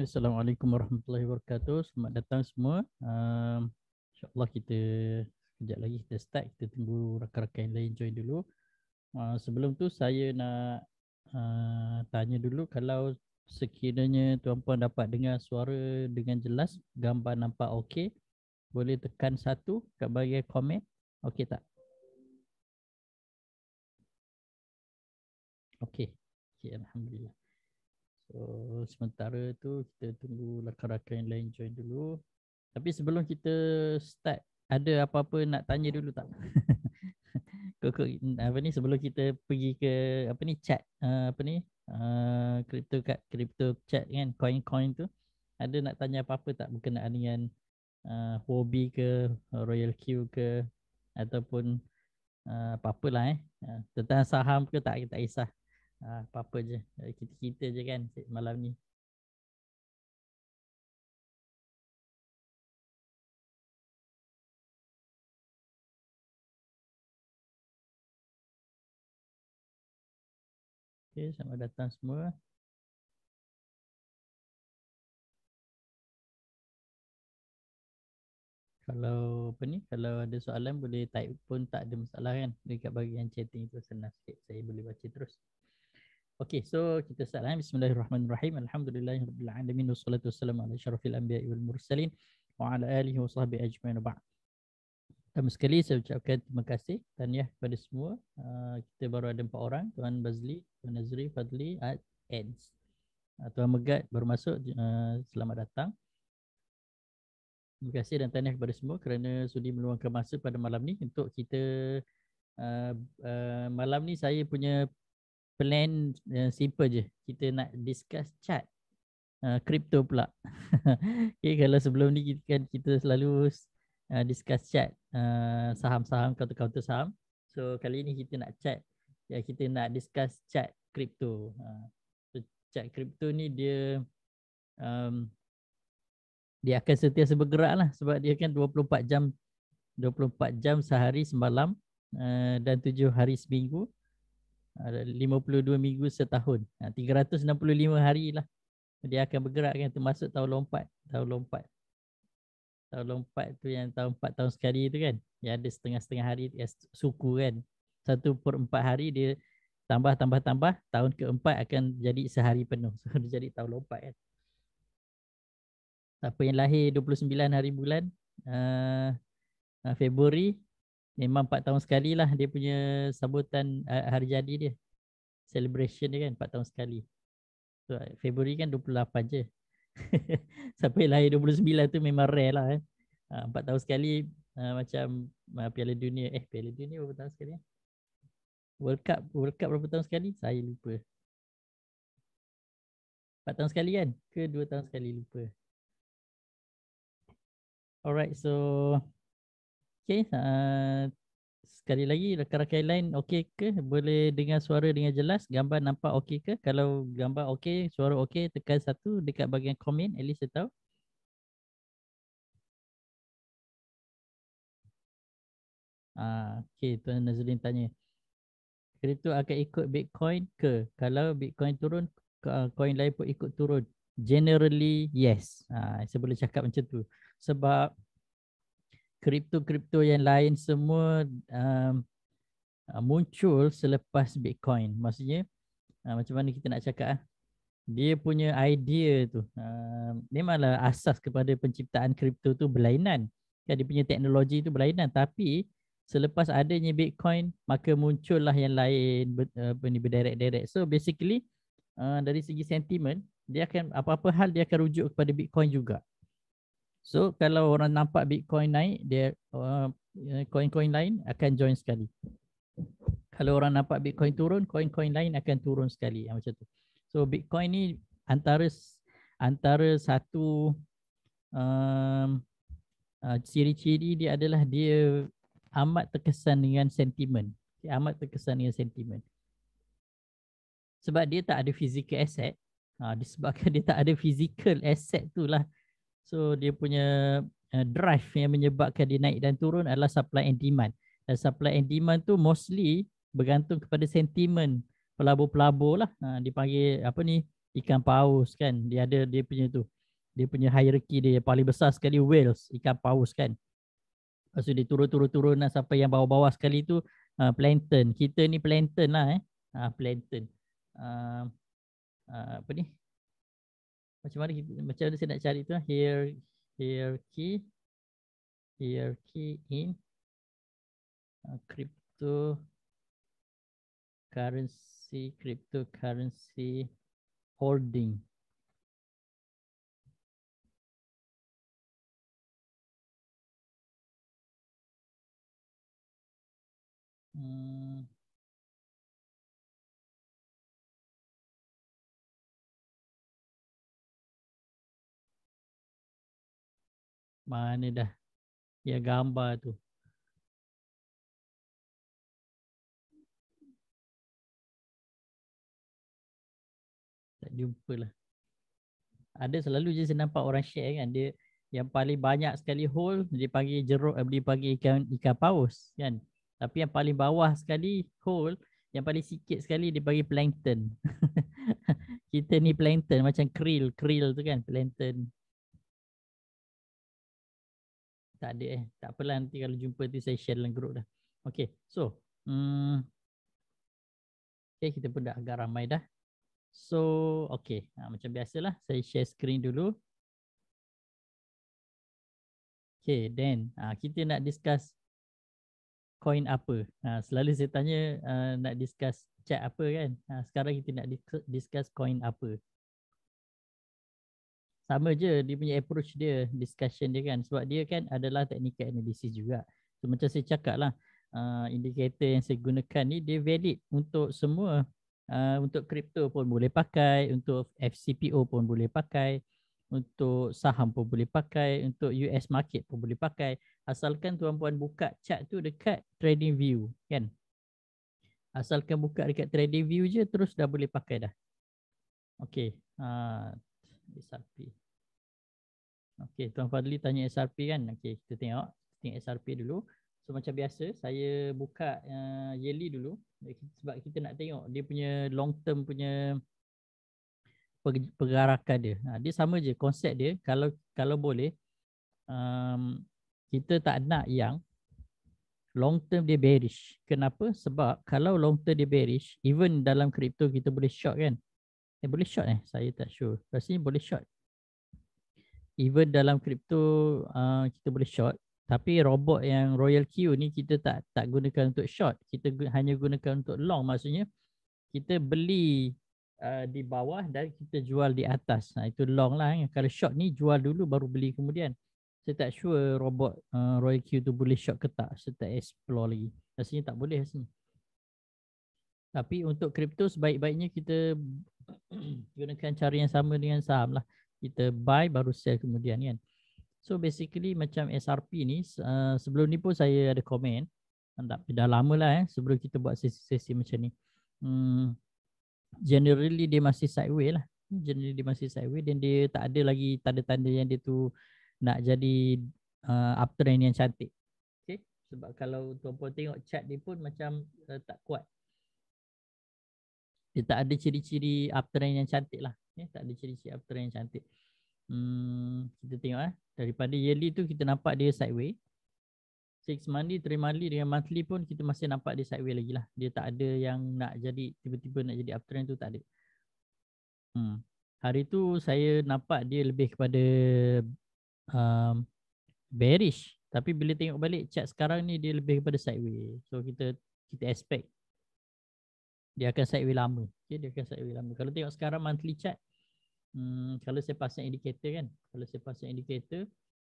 Assalamualaikum warahmatullahi wabarakatuh. Selamat datang semua. Um, InsyaAllah kita sekejap lagi kita start. Kita tunggu rakan-rakan yang lain join dulu. Uh, sebelum tu saya nak uh, tanya dulu kalau sekiranya tuan-puan dapat dengar suara dengan jelas, gambar nampak okey, boleh tekan satu kat bahagian komen. Okey tak? Okey. Okey, Alhamdulillah uh, sementara tu kita tunggu rakan-rakan yang lain join dulu. Tapi sebelum kita start, ada apa-apa nak tanya dulu tak? Kau apa ni sebelum kita pergi ke apa ni chat uh, apa ni? kripto eh, uh, kat crypto chat kan coin-coin tu. Ada nak tanya apa-apa tak berkenaan dengan uh, hobi ke Royal Q ke ataupun uh, apa-apalah eh. Uh, tentang saham ke tak kita isah. Ha, apa-apa je. Eh, kita-kita je kan malam ni. Okay, selamat datang semua. Kalau apa ni, kalau ada soalan boleh type pun tak ada masalah kan. Dekat bahagian chatting tu senang sikit. Saya boleh baca terus. Okay. Okay, so kita start lah. Bismillahirrahmanirrahim. Alhamdulillahirrahmanirrahim. Wassalatu wassalamu ala syarafil anbiya wal mursalin. Wa ala alihi wa sahbihi ajma'in wa ba'd. sekali saya ucapkan terima kasih Tahniah kepada semua. Uh, kita baru ada empat orang. Tuan Bazli, Tuan Nazri, Fadli, Ad, Ends. Uh, ah, Tuan Megat baru masuk. Uh, selamat datang. Terima kasih dan tahniah kepada semua kerana sudi meluangkan masa pada malam ni untuk kita Uh, uh, malam ni saya punya plan uh, simple je. Kita nak discuss chart kripto uh, pula. okay, kalau sebelum ni kita kan kita selalu uh, discuss chat uh, saham-saham kau tukar saham. So kali ni kita nak chat ya kita nak discuss chat crypto. Uh, so chat crypto ni dia um, dia akan sentiasa bergerak lah sebab dia kan 24 jam 24 jam sehari semalam uh, dan 7 hari seminggu. 52 minggu setahun. 365 ha, hari lah. Dia akan bergerak kan termasuk tahun lompat. Tahun lompat. Tahun lompat tu yang tahun 4 tahun sekali tu kan. Yang ada setengah-setengah hari eh, suku kan. Satu per empat hari dia tambah-tambah-tambah. Tahun keempat akan jadi sehari penuh. dia jadi tahun lompat kan. Siapa yang lahir 29 hari bulan. Uh, Februari memang 4 tahun sekali lah dia punya sambutan eh, hari jadi dia. Celebration dia kan 4 tahun sekali. So, Februari kan 28 je. Sampai lahir 29 tu memang rare lah. Eh. 4 ah, tahun sekali ah, macam ah, Piala Dunia. Eh Piala Dunia berapa tahun sekali? Eh? World Cup. World Cup berapa tahun sekali? Saya lupa. 4 tahun sekali kan? Ke 2 tahun sekali? Lupa. Alright, so Okay, uh, sekali lagi rakan-rakan lain okey ke? Boleh dengar suara dengan jelas? Gambar nampak okey ke? Kalau gambar okey, suara okey, tekan satu dekat bahagian komen. At least tahu. Ah, okay, Tuan Nazrin tanya. Kripto akan ikut Bitcoin ke? Kalau Bitcoin turun, coin lain pun ikut turun. Generally, yes. Ah, saya boleh cakap macam tu. Sebab kripto-kripto yang lain semua um, uh, muncul selepas Bitcoin. Maksudnya uh, macam mana kita nak cakap ah. Dia punya idea tu uh, memanglah asas kepada penciptaan kripto tu berlainan. Kan dia punya teknologi tu berlainan tapi selepas adanya Bitcoin maka muncullah yang lain uh, apa ni berderet-deret. So basically uh, dari segi sentimen dia akan apa-apa hal dia akan rujuk kepada Bitcoin juga. So kalau orang nampak Bitcoin naik, dia coin-coin uh, uh lain akan join sekali. Kalau orang nampak Bitcoin turun, coin-coin lain akan turun sekali. Ya, macam tu. So Bitcoin ni antara antara satu um, uh, ciri-ciri dia adalah dia amat terkesan dengan sentimen. Dia amat terkesan dengan sentimen. Sebab dia tak ada physical asset. Uh, disebabkan dia tak ada physical asset tu lah. So dia punya eh, drive yang menyebabkan dia naik dan turun adalah supply and demand. Dan supply and demand tu mostly bergantung kepada sentimen pelabur-pelabur lah. Ha, dipanggil apa ni ikan paus kan. Dia ada dia punya tu. Dia punya hierarchy dia yang paling besar sekali whales, ikan paus kan. Lepas tu dia turun-turun-turun lah sampai yang bawah-bawah sekali tu uh, plankton. Kita ni plankton lah eh. Uh, plankton. Uh, uh, apa ni? macam mana kita, macam mana saya nak cari tu lah. here here key here key in uh, crypto currency cryptocurrency holding Hmm. Mana dah ya gambar tu. Tak jumpa lah. Ada selalu je saya nampak orang share kan dia yang paling banyak sekali hole dia panggil jeruk eh, dia panggil ikan ikan paus kan. Tapi yang paling bawah sekali hole yang paling sikit sekali dia panggil plankton. Kita ni plankton macam krill, krill tu kan plankton. Tak ada eh. Tak apalah nanti kalau jumpa tu saya share dalam grup dah. Okay. So. Hmm. okay. Kita pun dah agak ramai dah. So. Okay. Ha, macam biasalah. Saya share screen dulu. Okay. Then. Ha, kita nak discuss. Coin apa. Ha, selalu saya tanya. Uh, nak discuss chat apa kan. Ha, sekarang kita nak discuss coin apa sama je dia punya approach dia discussion dia kan sebab dia kan adalah technical analysis juga so macam saya cakap lah uh, indikator yang saya gunakan ni dia valid untuk semua uh, untuk crypto pun boleh pakai untuk FCPO pun boleh pakai untuk saham pun boleh pakai untuk US market pun boleh pakai asalkan tuan-puan buka chart tu dekat trading view kan asalkan buka dekat trading view je terus dah boleh pakai dah Okay. uh, SRP. Okey, Tuan Fadli tanya SRP kan? Okey, kita tengok. Tengok SRP dulu. So macam biasa, saya buka uh, yearly dulu sebab kita nak tengok dia punya long term punya pergerakan dia. Ha, dia sama je konsep dia. Kalau kalau boleh um, kita tak nak yang long term dia bearish. Kenapa? Sebab kalau long term dia bearish, even dalam crypto kita boleh short kan. Eh, boleh short eh? Saya tak sure. Rasanya boleh short. Even dalam kripto uh, kita boleh short. Tapi robot yang Royal Q ni kita tak tak gunakan untuk short. Kita hanya gunakan untuk long. Maksudnya kita beli uh, di bawah dan kita jual di atas. Nah, itu long lah. Eh. Kalau short ni jual dulu baru beli kemudian. Saya tak sure robot uh, Royal Q tu boleh short ke tak. Saya tak explore lagi. Rasanya tak boleh rasanya. Tapi untuk kripto sebaik-baiknya kita gunakan cara yang sama dengan saham lah. Kita buy baru sell kemudian kan. So basically macam SRP ni uh, sebelum ni pun saya ada komen tak, dah lama lah eh sebelum kita buat sesi-sesi macam ni. Hmm, generally dia masih sideway lah. Generally dia masih sideway dan dia tak ada lagi tanda-tanda yang dia tu nak jadi uh, uptrend yang cantik. Okay. Sebab kalau tuan-tuan tengok chat dia pun macam uh, tak kuat dia tak ada ciri-ciri uptrend yang cantik lah ya, Tak ada ciri-ciri uptrend yang cantik hmm, Kita tengok eh. Daripada yearly tu kita nampak dia sideways Six monthly, three monthly dengan monthly pun Kita masih nampak dia sideways lagi lah Dia tak ada yang nak jadi Tiba-tiba nak jadi uptrend tu tak ada hmm. Hari tu saya nampak dia lebih kepada um, Bearish Tapi bila tengok balik chat sekarang ni Dia lebih kepada sideways So kita kita expect dia akan sideway lama okay, dia akan sideway lama kalau tengok sekarang monthly chart hmm, kalau saya pasang indicator kan kalau saya pasang indicator,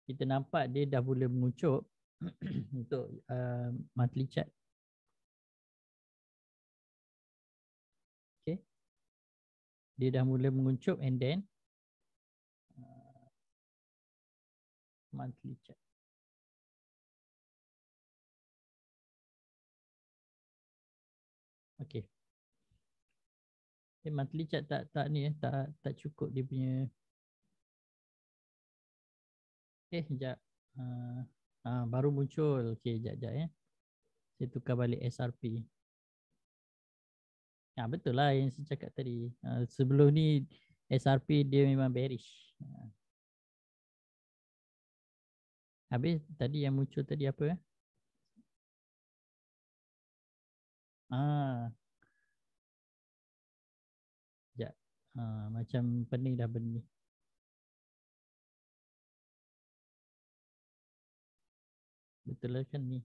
kita nampak dia dah mula mengucuk untuk uh, monthly chart okay. dia dah mula menguncup, and then uh, monthly chart okay Eh, monthly chat tak tak ni eh, tak tak cukup dia punya. Eh, jap. Uh, ah, uh, ah, baru muncul. Okey, jap jap eh. Saya tukar balik SRP. Ya, uh, betul lah yang saya cakap tadi. Uh, sebelum ni SRP dia memang bearish. Uh. Habis tadi yang muncul tadi apa? Ah, ha, macam pening dah benih. Betul lah kan ni.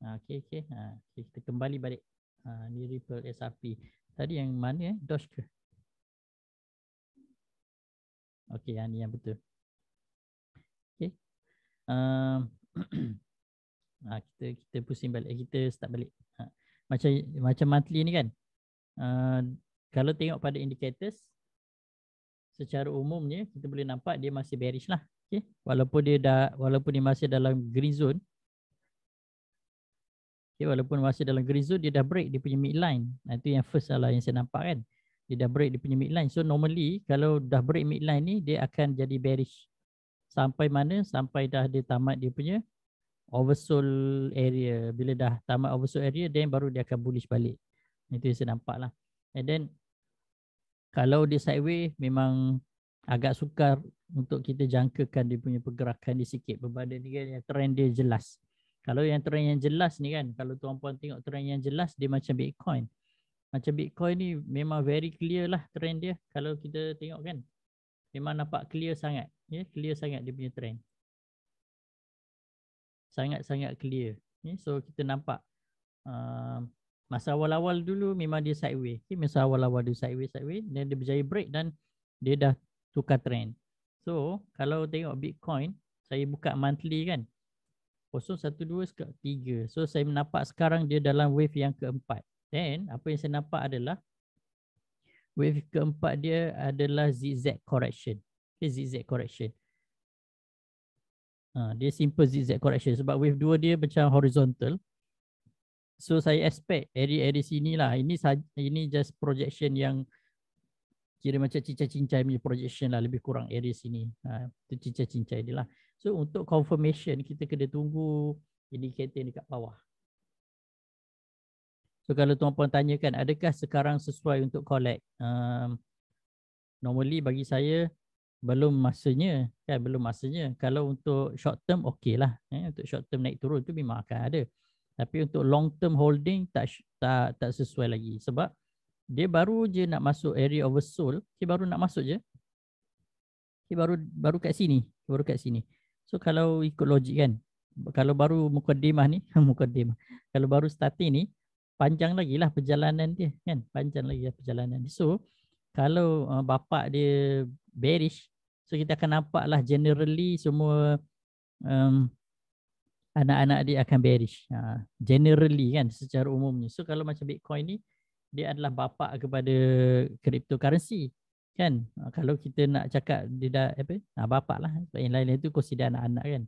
Ha, okay, okay. Ha, Kita kembali balik. Ha, ni Ripple SRP. Tadi yang mana eh? Dosh ke? Okay, yang ha, ni yang betul. Okay. Um, ha, kita kita pusing balik. Kita start balik. Ha, macam macam monthly ni kan? Uh, kalau tengok pada indicators secara umumnya kita boleh nampak dia masih bearish lah Okay, walaupun dia dah walaupun dia masih dalam green zone Okay, walaupun masih dalam green zone dia dah break dia punya midline nah itu yang first lah yang saya nampak kan dia dah break dia punya midline so normally kalau dah break midline ni dia akan jadi bearish sampai mana sampai dah dia tamat dia punya oversold area bila dah tamat oversold area then baru dia akan bullish balik itu yang saya nampak lah and then kalau dia sideways memang agak sukar untuk kita jangkakan dia punya pergerakan dia sikit berbanding dengan yang trend dia jelas. Kalau yang trend yang jelas ni kan, kalau tuan puan tengok trend yang jelas dia macam Bitcoin. Macam Bitcoin ni memang very clear lah trend dia kalau kita tengok kan. Memang nampak clear sangat. Ya, yeah, clear sangat dia punya trend. Sangat-sangat clear. Yeah, so kita nampak uh, masa awal-awal dulu memang dia sideways. Okay, masa awal-awal dia sideways, sideways. Then dia berjaya break dan dia dah tukar trend. So kalau tengok Bitcoin, saya buka monthly kan. 0123. So saya nampak sekarang dia dalam wave yang keempat. Then apa yang saya nampak adalah wave keempat dia adalah zigzag correction. Okay, zigzag correction. Ha, dia simple zigzag correction sebab wave 2 dia macam horizontal. So saya expect area-area sini lah. Ini ini just projection yang kira macam cincai-cincai punya projection lah. Lebih kurang area sini. Ha, itu cincai-cincai dia lah. So untuk confirmation kita kena tunggu indicator dekat bawah. So kalau tuan-puan tanyakan adakah sekarang sesuai untuk collect? Um, normally bagi saya belum masanya kan belum masanya kalau untuk short term okey lah eh, untuk short term naik turun tu memang akan ada tapi untuk long term holding tak tak tak sesuai lagi sebab dia baru je nak masuk area oversold dia baru nak masuk je dia baru baru kat sini baru kat sini so kalau ikut logik kan kalau baru mukadimah ni mukadimah kalau baru start ni panjang lagi lah perjalanan dia kan panjang lagi lah perjalanan dia. so kalau uh, bapak dia bearish so kita akan nampak lah generally semua um, anak-anak dia akan bearish. Ha, generally kan secara umumnya. So kalau macam Bitcoin ni dia adalah bapa kepada cryptocurrency kan. Ha, kalau kita nak cakap dia dah apa? Ha, bapa lah. Sebab yang lain-lain tu consider anak-anak kan.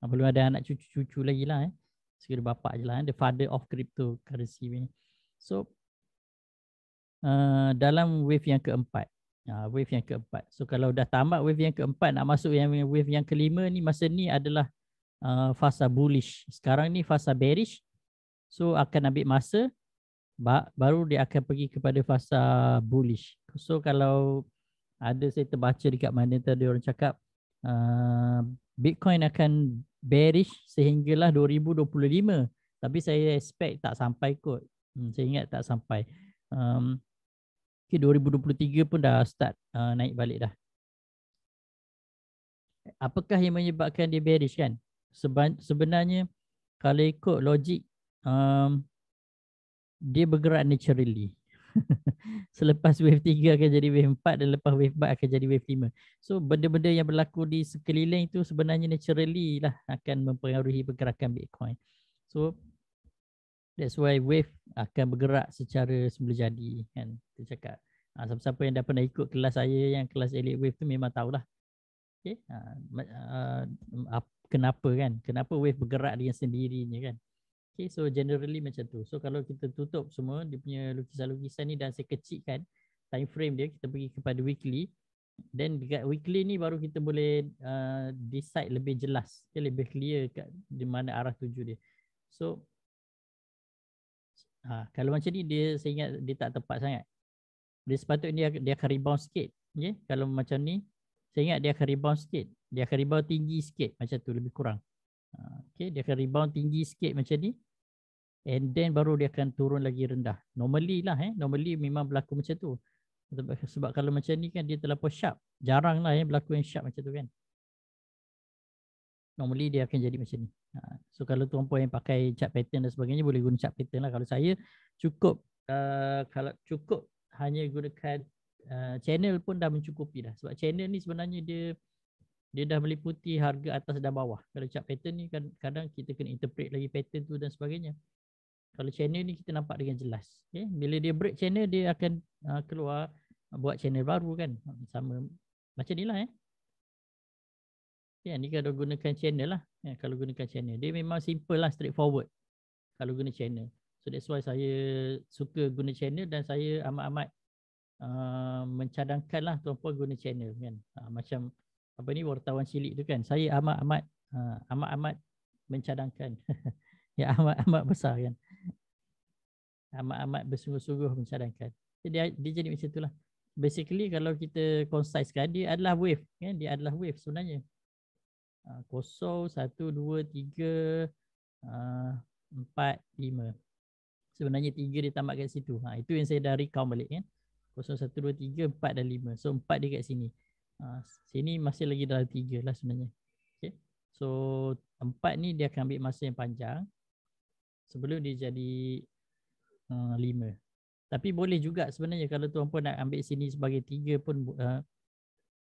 Ha, belum ada anak cucu-cucu lagi lah eh. dia bapa je lah. Eh. The father of cryptocurrency ni. So uh, dalam wave yang keempat. Uh, wave yang keempat. So kalau dah tamat wave yang keempat nak masuk yang wave yang kelima ni masa ni adalah uh, fasa bullish. Sekarang ni fasa bearish. So akan ambil masa baru dia akan pergi kepada fasa bullish. So kalau ada saya terbaca dekat mana tadi orang cakap uh, Bitcoin akan bearish sehinggalah 2025. Tapi saya expect tak sampai kot. Hmm, saya ingat tak sampai. Um, okay, 2023 pun dah start uh, naik balik dah. Apakah yang menyebabkan dia bearish kan? sebenarnya kalau ikut logik um, dia bergerak naturally. Selepas wave 3 akan jadi wave 4 dan lepas wave 4 akan jadi wave 5. So benda-benda yang berlaku di sekeliling itu sebenarnya naturally lah akan mempengaruhi pergerakan Bitcoin. So that's why wave akan bergerak secara semula jadi kan. Kita cakap ha, siapa-siapa yang dah pernah ikut kelas saya yang kelas elite wave tu memang tahulah. Okay. Ha, uh, uh, kenapa kan kenapa wave bergerak dia sendirinya kan okay so generally macam tu so kalau kita tutup semua dia punya lukisan-lukisan ni dan saya kecilkan time frame dia kita pergi kepada weekly then dekat weekly ni baru kita boleh uh, decide lebih jelas okay, lebih clear kat di mana arah tuju dia so ha, kalau macam ni dia saya ingat dia tak tepat sangat dia sepatutnya dia, dia akan rebound sikit okay? kalau macam ni saya ingat dia akan rebound sikit dia akan rebound tinggi sikit macam tu lebih kurang. Ha, okay, dia akan rebound tinggi sikit macam ni. And then baru dia akan turun lagi rendah. Normally lah eh. Normally memang berlaku macam tu. Sebab kalau macam ni kan dia terlalu sharp. Jarang lah eh berlaku yang sharp macam tu kan. Normally dia akan jadi macam ni. Ha, so kalau tuan puan yang pakai chart pattern dan sebagainya boleh guna chart pattern lah. Kalau saya cukup uh, kalau cukup hanya gunakan uh, channel pun dah mencukupi dah. Sebab channel ni sebenarnya dia dia dah meliputi harga atas dan bawah. Kalau cap pattern ni kadang kadang kita kena interpret lagi pattern tu dan sebagainya. Kalau channel ni kita nampak dengan jelas. Okay. Bila dia break channel dia akan uh, keluar ah, buat channel baru kan. Sama macam ni lah eh. Ya, ni kalau gunakan channel lah. Ya, kalau gunakan channel. Dia memang simple lah, straightforward. Kalau guna channel. So that's why saya suka guna channel dan saya amat-amat uh, mencadangkan lah tuan-puan guna channel kan. Uh, macam apa ni wartawan cilik tu kan saya amat amat uh, ha, amat amat mencadangkan ya amat amat besar kan amat amat bersungguh-sungguh mencadangkan jadi dia jadi macam itulah basically kalau kita concise kan dia adalah wave kan dia adalah wave sebenarnya ha, kosong satu dua tiga ha, empat lima sebenarnya tiga dia tambah kat situ ha, itu yang saya dah recount balik kan kosong satu dua tiga empat dan lima so empat dia kat sini Ah, sini masih lagi dalam tiga lah sebenarnya. Okay. So empat ni dia akan ambil masa yang panjang sebelum dia jadi uh, lima. Tapi boleh juga sebenarnya kalau tuan pun nak ambil sini sebagai tiga pun uh,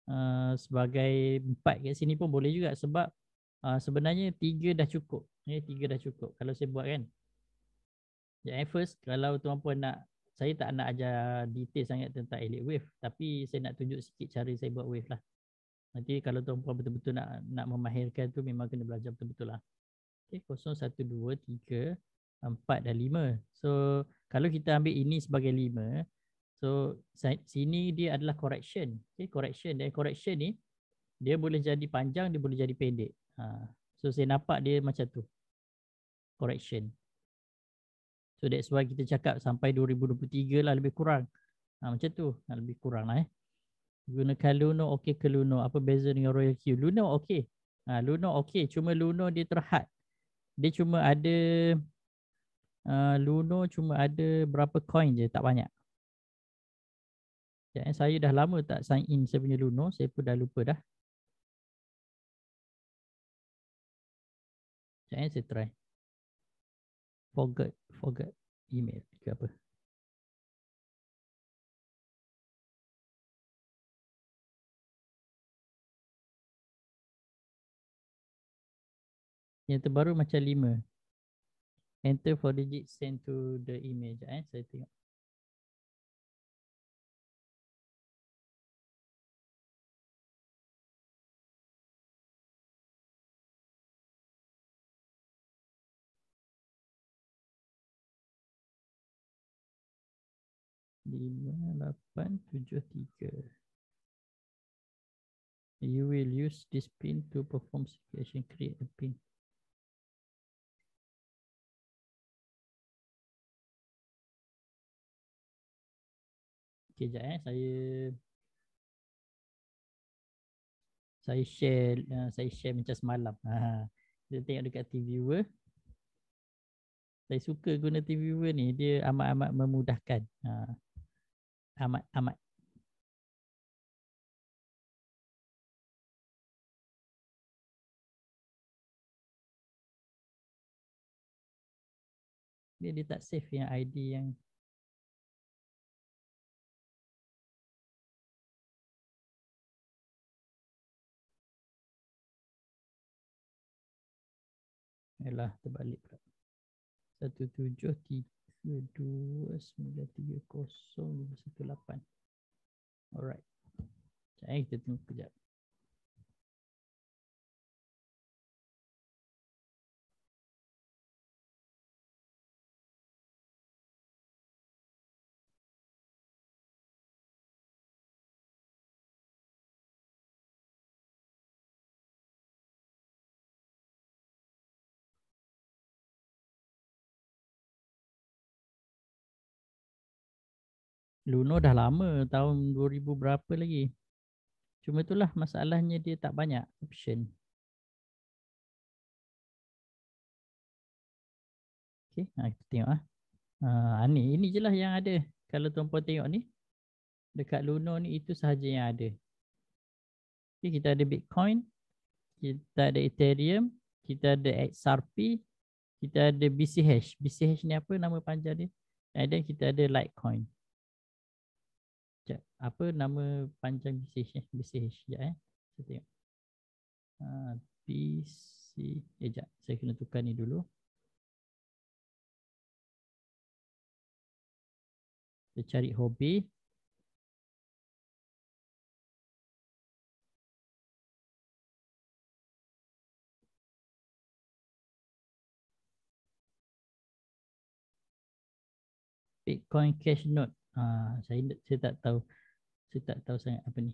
uh, sebagai empat kat sini pun boleh juga sebab uh, sebenarnya tiga dah cukup. Eh, tiga dah cukup kalau saya buat kan. Yang first kalau tuan pun nak saya tak nak ajar detail sangat tentang elite wave tapi saya nak tunjuk sikit cara saya buat wave lah nanti kalau tuan puan betul-betul nak nak memahirkan tu memang kena belajar betul-betul lah okey 0 1 2 3 4 dan 5 so kalau kita ambil ini sebagai 5 so sini dia adalah correction okey correction dan correction ni dia boleh jadi panjang dia boleh jadi pendek ha. so saya nampak dia macam tu correction So that's why kita cakap sampai 2023 lah lebih kurang. Ha, macam tu. Ha, lebih kurang lah eh. Gunakan Luno okay ke Luno? Apa beza dengan Royal Q? Luno okay. Ha, Luno okay. Cuma Luno dia terhad. Dia cuma ada uh, Luno cuma ada berapa coin je. Tak banyak. Ya, saya dah lama tak sign in saya punya Luno. Saya pun dah lupa dah. Sekejap eh. saya try. Forget forgot email ke apa. Yang terbaru macam lima. Enter for digit send to the email. Sekejap eh. Saya tengok. 5873. You will use this pin to perform situation create a pin. Okay, sekejap eh. Saya saya share uh, saya share macam semalam. Ha. ha. Kita tengok dekat TV viewer. Saya suka guna TV viewer ni. Dia amat-amat memudahkan. Ha amat amat dia dia tak save yang ID yang Yalah terbalik pula. 173 2930 alright macam kita tengok kejap Luno dah lama tahun 2000 berapa lagi. Cuma itulah masalahnya dia tak banyak option. Okey, ha, kita tengok ah. Ha, ni ini jelah yang ada. Kalau tuan-tuan tengok ni dekat Luno ni itu sahaja yang ada. Okay, kita ada Bitcoin, kita ada Ethereum, kita ada XRP, kita ada BCH. BCH ni apa nama panjang dia? And kita ada Litecoin apa nama panjang bisnes eh bisnes sekejap eh saya tengok ha, PC eh sekejap saya kena tukar ni dulu kita cari hobi Bitcoin Cash Note. Ah, saya, saya tak tahu. Saya tak tahu sangat apa ni.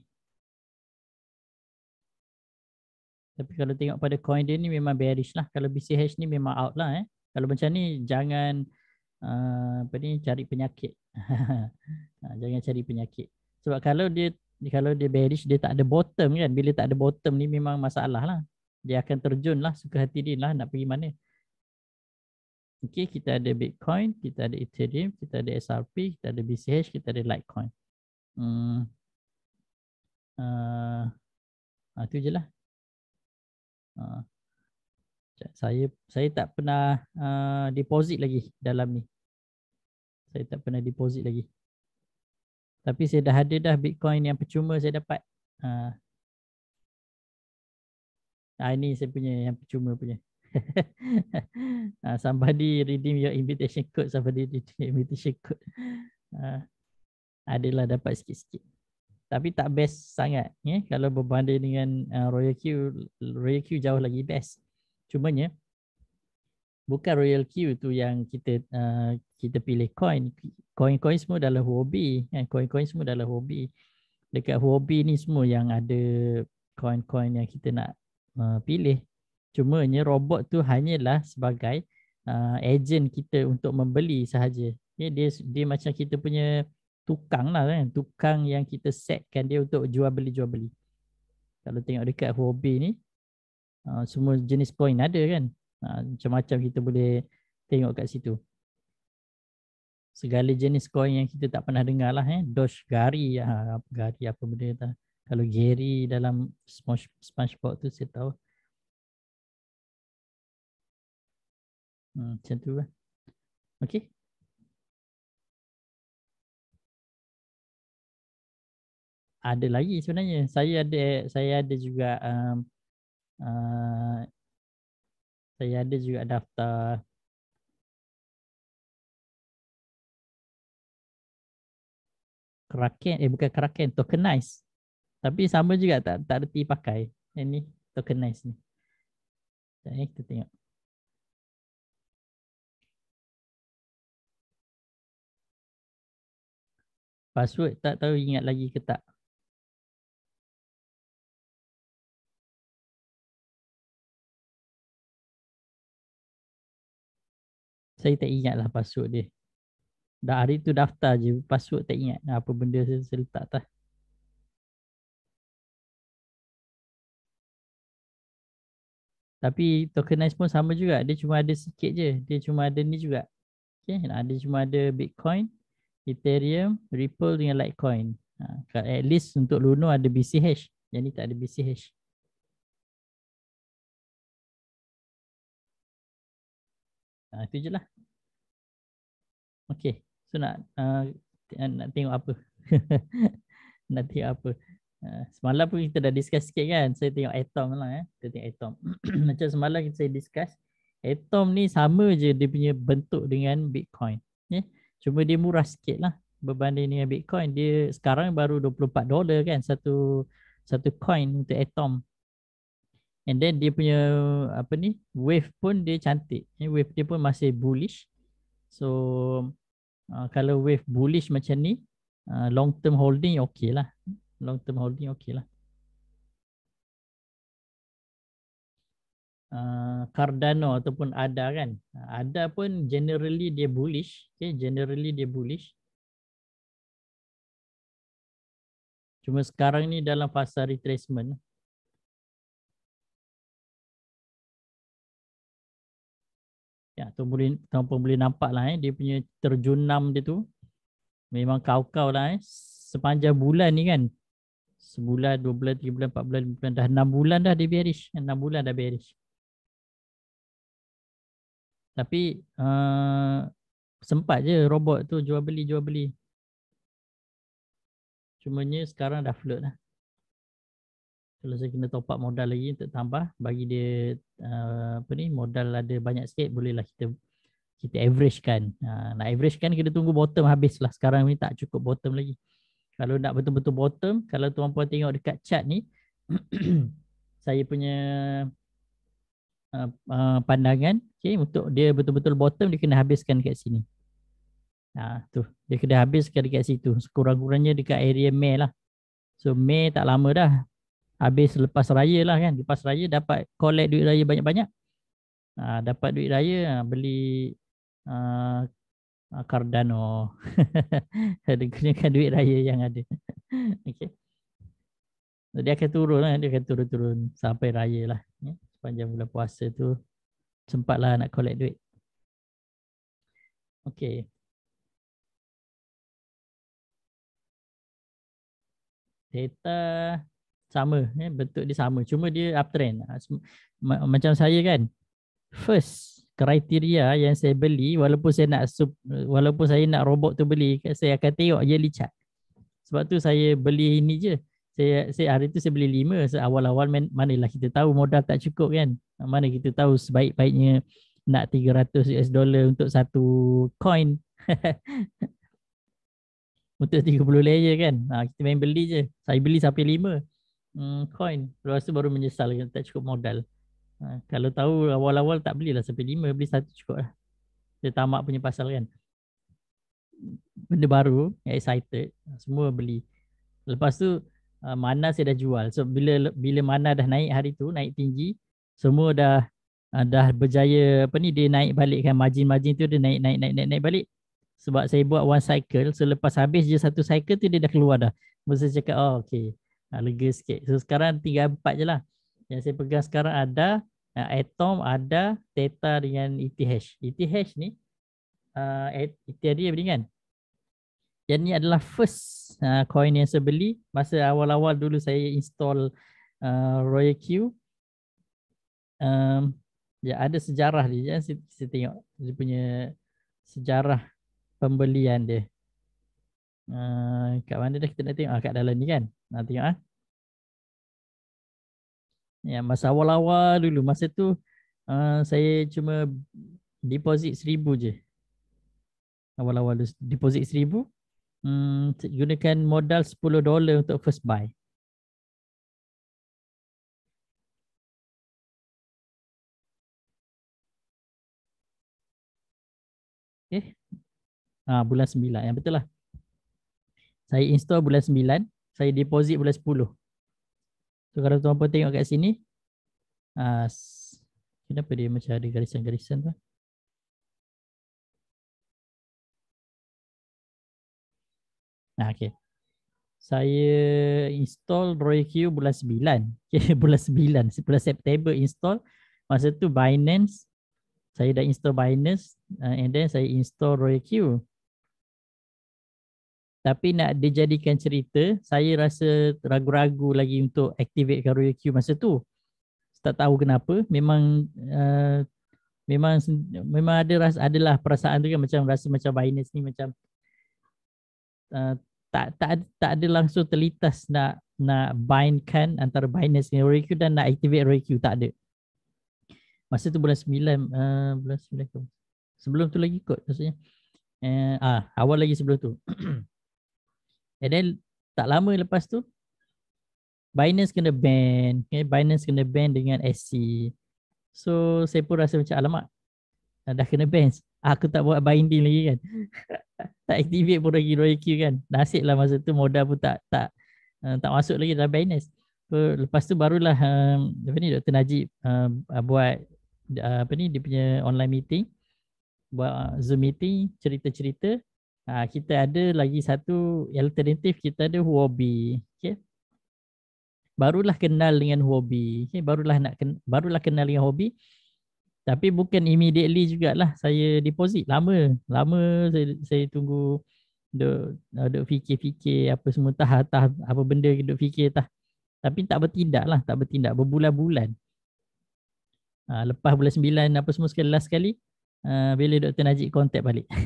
Tapi kalau tengok pada coin dia ni memang bearish lah. Kalau BCH ni memang out lah eh. Kalau macam ni jangan uh, apa ni cari penyakit. Ah, jangan cari penyakit. Sebab kalau dia kalau dia bearish dia tak ada bottom kan. Bila tak ada bottom ni memang masalah lah. Dia akan terjun lah suka hati dia lah nak pergi mana. Okay kita ada Bitcoin, kita ada Ethereum, kita ada SRP, kita ada BCH, kita ada Litecoin. Hmm. Ah, uh, uh, tu je lah. Uh, saya saya tak pernah uh, deposit lagi dalam ni. Saya tak pernah deposit lagi. Tapi saya dah ada dah Bitcoin yang percuma saya dapat. Uh, ah, ini saya punya yang percuma punya. Ah, uh, somebody redeem your invitation code. Somebody redeem your invitation code. Uh, adalah dapat sikit-sikit. Tapi tak best sangat ya eh? kalau berbanding dengan uh, Royal Q Royal Q jauh lagi best. Cumanya bukan Royal Q tu yang kita uh, kita pilih coin. Coin-coin semua dalam hobi kan. Ya. Coin-coin semua dalam hobi. Dekat hobi ni semua yang ada coin-coin yang kita nak uh, pilih. Cumanya robot tu hanyalah sebagai uh, agent kita untuk membeli sahaja. Okay, ya, dia dia macam kita punya tukang lah kan tukang yang kita setkan dia untuk jual beli jual beli kalau tengok dekat hobi ni ah, semua jenis coin ada kan ah, macam-macam kita boleh tengok kat situ segala jenis koin yang kita tak pernah dengar lah eh. Doge gari ha, apa Gary apa benda tu. Kalau Gary dalam Sponge, Spongebob tu saya tahu. Hmm, macam tu lah. Okay. ada lagi sebenarnya. Saya ada saya ada juga um, uh, saya ada juga daftar Kraken eh bukan Kraken tokenize. Tapi sama juga tak tak reti pakai. ini tokenize ni. Jom eh, kita tengok. Password tak tahu ingat lagi ke tak. saya tak ingat lah password dia. Dah hari tu daftar je password tak ingat lah apa benda saya, saya letak tak. Tapi tokenize pun sama juga. Dia cuma ada sikit je. Dia cuma ada ni juga. Okay. Ada cuma ada Bitcoin, Ethereum, Ripple dengan Litecoin. Ha, at least untuk Luno ada BCH. Yang ni tak ada BCH. Ha, itu je lah. Okay. So nak, uh, nak tengok apa? nak tengok apa? Uh, semalam pun kita dah discuss sikit kan. Saya tengok atom lah. Eh. Kita tengok atom. Macam semalam kita discuss. Atom ni sama je dia punya bentuk dengan Bitcoin. Yeah. Cuma dia murah sikit lah. Berbanding dengan Bitcoin. Dia sekarang baru 24 dolar kan. Satu satu coin untuk atom. And then dia punya apa ni wave pun dia cantik. Wave dia pun masih bullish. So uh, kalau wave bullish macam ni, uh, long term holding okay lah. Long term holding okay lah. Uh, Cardano ataupun ADA kan. ADA pun generally dia bullish. Okay, generally dia bullish. Cuma sekarang ni dalam fasa retracement. Ya, tu boleh tuan boleh nampak lah eh. Dia punya terjunam dia tu. Memang kau-kau lah eh. Sepanjang bulan ni kan. Sebulan, dua bulan, tiga bulan, empat bulan, lima bulan. Dah enam bulan dah dia bearish. Enam bulan dah bearish. Tapi uh, sempat je robot tu jual beli, jual beli. Cumanya sekarang dah float lah kalau saya kena top up modal lagi untuk tambah bagi dia uh, apa ni modal ada banyak sikit bolehlah kita kita average kan uh, nak average kan kita tunggu bottom habis lah sekarang ni tak cukup bottom lagi kalau nak betul-betul bottom kalau tuan puan tengok dekat chart ni saya punya uh, uh, pandangan okay, untuk dia betul-betul bottom dia kena habiskan dekat sini Nah, tu dia kena habiskan dekat situ sekurang-kurangnya dekat area Mei lah So Mei tak lama dah habis lepas raya lah kan lepas raya dapat collect duit raya banyak-banyak ha, dapat duit raya ha, beli uh, Cardano gunakan duit raya yang ada okay. Dia akan turun lah. Dia akan turun-turun sampai raya lah. Ya. Sepanjang bulan puasa tu. sempat lah nak collect duit. Okay. Data sama eh bentuk dia sama cuma dia uptrend ah, macam saya kan first kriteria yang saya beli walaupun saya nak sub, walaupun saya nak robot tu beli kan, saya akan tengok yearly chart sebab tu saya beli ini je saya saya hari tu saya beli lima, seawal awal-awal man, manalah kita tahu modal tak cukup kan ah, mana kita tahu sebaik-baiknya nak 300 US dollar untuk satu coin untuk 30 layer kan ha, kita main beli je saya beli sampai lima hmm, coin. Lepas tu baru menyesal kan tak cukup modal. Ha, kalau tahu awal-awal tak belilah sampai lima. Beli satu cukup lah. Dia tamak punya pasal kan. Benda baru, excited. Semua beli. Lepas tu ha, mana saya dah jual. So bila bila mana dah naik hari tu, naik tinggi, semua dah ha, dah berjaya apa ni dia naik balik kan margin-margin tu dia naik naik naik naik naik balik sebab saya buat one cycle selepas so, habis je satu cycle tu dia dah keluar dah mesti cakap oh okey lega sikit. So sekarang tinggal empat je lah. Yang saya pegang sekarang ada atom, ada theta dengan ETH. ETH ni uh, ETH dia kan? Yang ni adalah first uh, coin yang saya beli masa awal-awal dulu saya install uh, Royal Q. Um, ya ada sejarah dia. Saya, saya tengok dia punya sejarah pembelian dia. Uh, kat mana dah kita nak tengok? Ah, kat dalam ni kan? Nak tengok ah. Ya, masa awal-awal dulu, masa tu uh, saya cuma deposit seribu je. Awal-awal tu deposit seribu. Hmm, gunakan modal sepuluh dolar untuk first buy. Okay. Eh? Ah, bulan sembilan yang betul lah. Saya install bulan 9, saya deposit bulan 10. So kalau tuan puan tengok kat sini, uh, kenapa dia macam ada garisan-garisan tu? Nah, okay. Saya install RoyQ bulan 9. Okay, bulan 9, bulan September install. Masa tu Binance, saya dah install Binance uh, and then saya install RoyQ tapi nak dijadikan cerita saya rasa ragu-ragu lagi untuk activate karaoke queue masa tu tak tahu kenapa memang uh, memang memang ada rasa adalah perasaan tu kan macam rasa macam Binance ni macam uh, tak tak tak ada langsung terlitas nak nak bindkan antara Binance dengan Rayq dan nak activate Rayq tak ada. Masa tu bulan 9 uh, eh, bulan 9 Sebelum tu lagi kot maksudnya. Uh, ah awal lagi sebelum tu. And then tak lama lepas tu Binance kena ban. Okay, Binance kena ban dengan SC. So saya pun rasa macam alamak dah kena ban. Aku tak buat binding lagi kan. tak activate pun lagi Royal Queue kan. Nasib lah masa tu modal pun tak tak uh, tak masuk lagi dalam Binance. So, lepas tu barulah um, apa ni Dr. Najib uh, buat uh, apa ni dia punya online meeting buat ah, Zoom meeting cerita-cerita uh, kita ada lagi satu alternatif kita ada Huobi. Okay. Barulah kenal dengan Huobi. Okay. Barulah nak ken- barulah kenal dengan Huobi. Tapi bukan immediately jugalah saya deposit. Lama. Lama saya, saya tunggu duk, ah, duk fikir-fikir apa semua tah, tah apa benda duk fikir tah. Tapi tak bertindak lah. Tak bertindak. Berbulan-bulan. Ha, lepas bulan sembilan, apa semua sekali last sekali. Uh, bila Dr. Najib contact balik.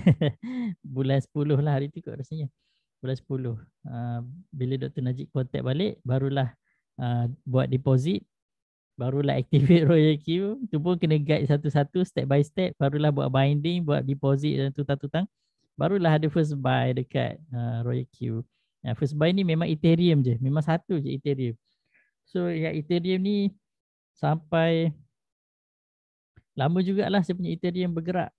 bulan 10 lah hari tu kot rasanya. Bulan 10. Uh, ah, bila Dr. Najib contact balik, barulah uh, buat deposit. Barulah activate Royal Q. Tu pun kena guide satu-satu, step by step. Barulah buat binding, buat deposit dan tutang-tutang. Barulah ada first buy dekat uh, Royal Q. Ya, first buy ni memang Ethereum je. Memang satu je Ethereum. So ya Ethereum ni sampai lama jugalah saya punya Ethereum bergerak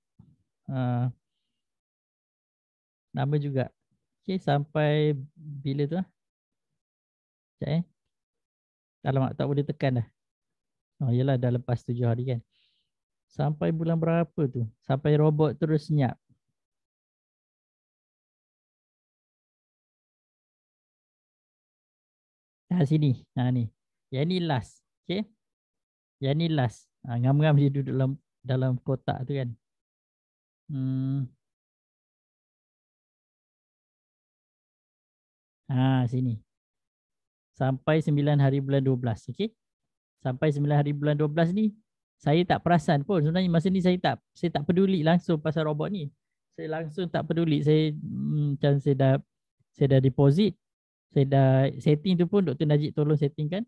nama juga. Okay, sampai bila tu? Lah? Sekejap eh. Alamak, tak boleh tekan dah. Oh, yelah dah lepas tujuh hari kan. Sampai bulan berapa tu? Sampai robot terus senyap. Ha, ah, sini. Ha, ni. Yang ni last. Okay. Yang ni last. Ha, ngam-ngam dia duduk dalam, dalam kotak tu kan. Hmm. Ha sini. Sampai 9 hari bulan 12, okey. Sampai 9 hari bulan 12 ni saya tak perasan pun sebenarnya masa ni saya tak saya tak peduli langsung pasal robot ni. Saya langsung tak peduli. Saya hmm, macam saya dah saya dah deposit. Saya dah setting tu pun Dr. Najib tolong setting kan.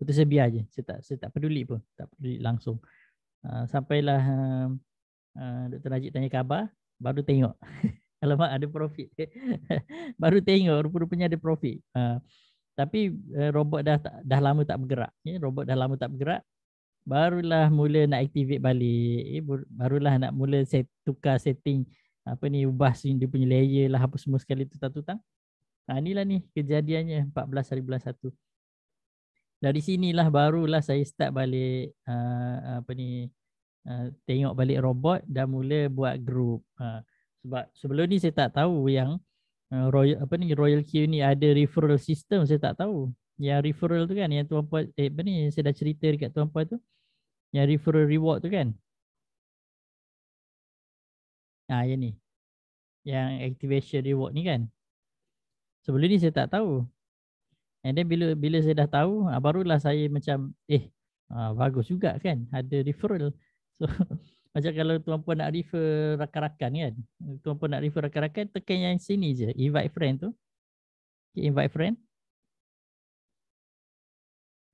Betul saya biar je. Saya tak saya tak peduli pun. Tak peduli langsung. Uh, sampailah uh, ha, uh, ha, Dr. Najib tanya khabar baru tengok. Alamak ada profit. Baru tengok rupa-rupanya ada profit. Uh, tapi uh, robot dah dah lama tak bergerak. Ya, robot dah lama tak bergerak. Barulah mula nak activate balik. Ya, barulah nak mula set, tukar setting apa ni ubah dia punya layer lah apa semua sekali tu tak tutang. Ha, inilah ni kejadiannya 14 hari Dari sinilah barulah saya start balik uh, apa ni uh, tengok balik robot dan mula buat group. Uh, sebab sebelum ni saya tak tahu yang uh, eh, royal apa ni royal queue ni ada referral system saya tak tahu yang referral tu kan yang tuan puan eh apa ni saya dah cerita dekat tuan puan tu yang referral reward tu kan ah yang ni yang activation reward ni kan sebelum ni saya tak tahu and then bila bila saya dah tahu ah, barulah saya macam eh ah, bagus juga kan ada referral so macam kalau tuan-puan nak refer rakan-rakan kan. Tuan-puan nak refer rakan-rakan, tekan yang sini je. Invite friend tu. Okay, invite friend.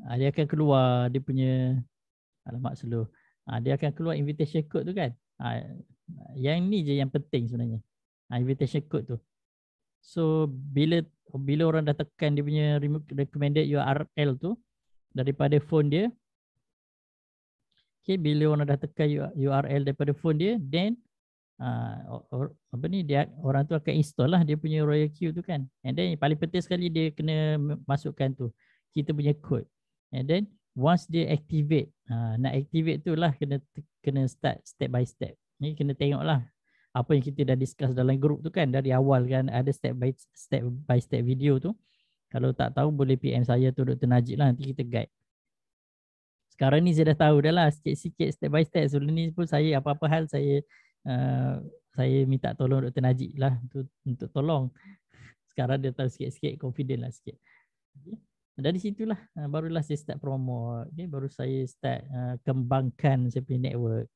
Ha, dia akan keluar dia punya alamat slow. Ha, dia akan keluar invitation code tu kan. Ha, yang ni je yang penting sebenarnya. Ha, invitation code tu. So bila bila orang dah tekan dia punya recommended URL tu daripada phone dia Okay, bila orang dah tekan URL daripada phone dia, then uh, or, apa ni dia orang tu akan install lah dia punya royal queue tu kan. And then paling penting sekali dia kena masukkan tu kita punya code. And then once dia activate, uh, nak activate tu lah kena kena start step by step. Ni kena tengok lah apa yang kita dah discuss dalam grup tu kan dari awal kan ada step by step by step video tu. Kalau tak tahu boleh PM saya tu Dr. Najib lah nanti kita guide sekarang ni saya dah tahu dah lah sikit-sikit step by step sebelum ni pun saya apa-apa hal saya uh, saya minta tolong Dr. Najib lah untuk, untuk tolong sekarang dia tahu sikit-sikit confident lah sikit okay. dari situlah uh, eh, barulah saya start promote okay. baru saya start uh, kembangkan saya punya network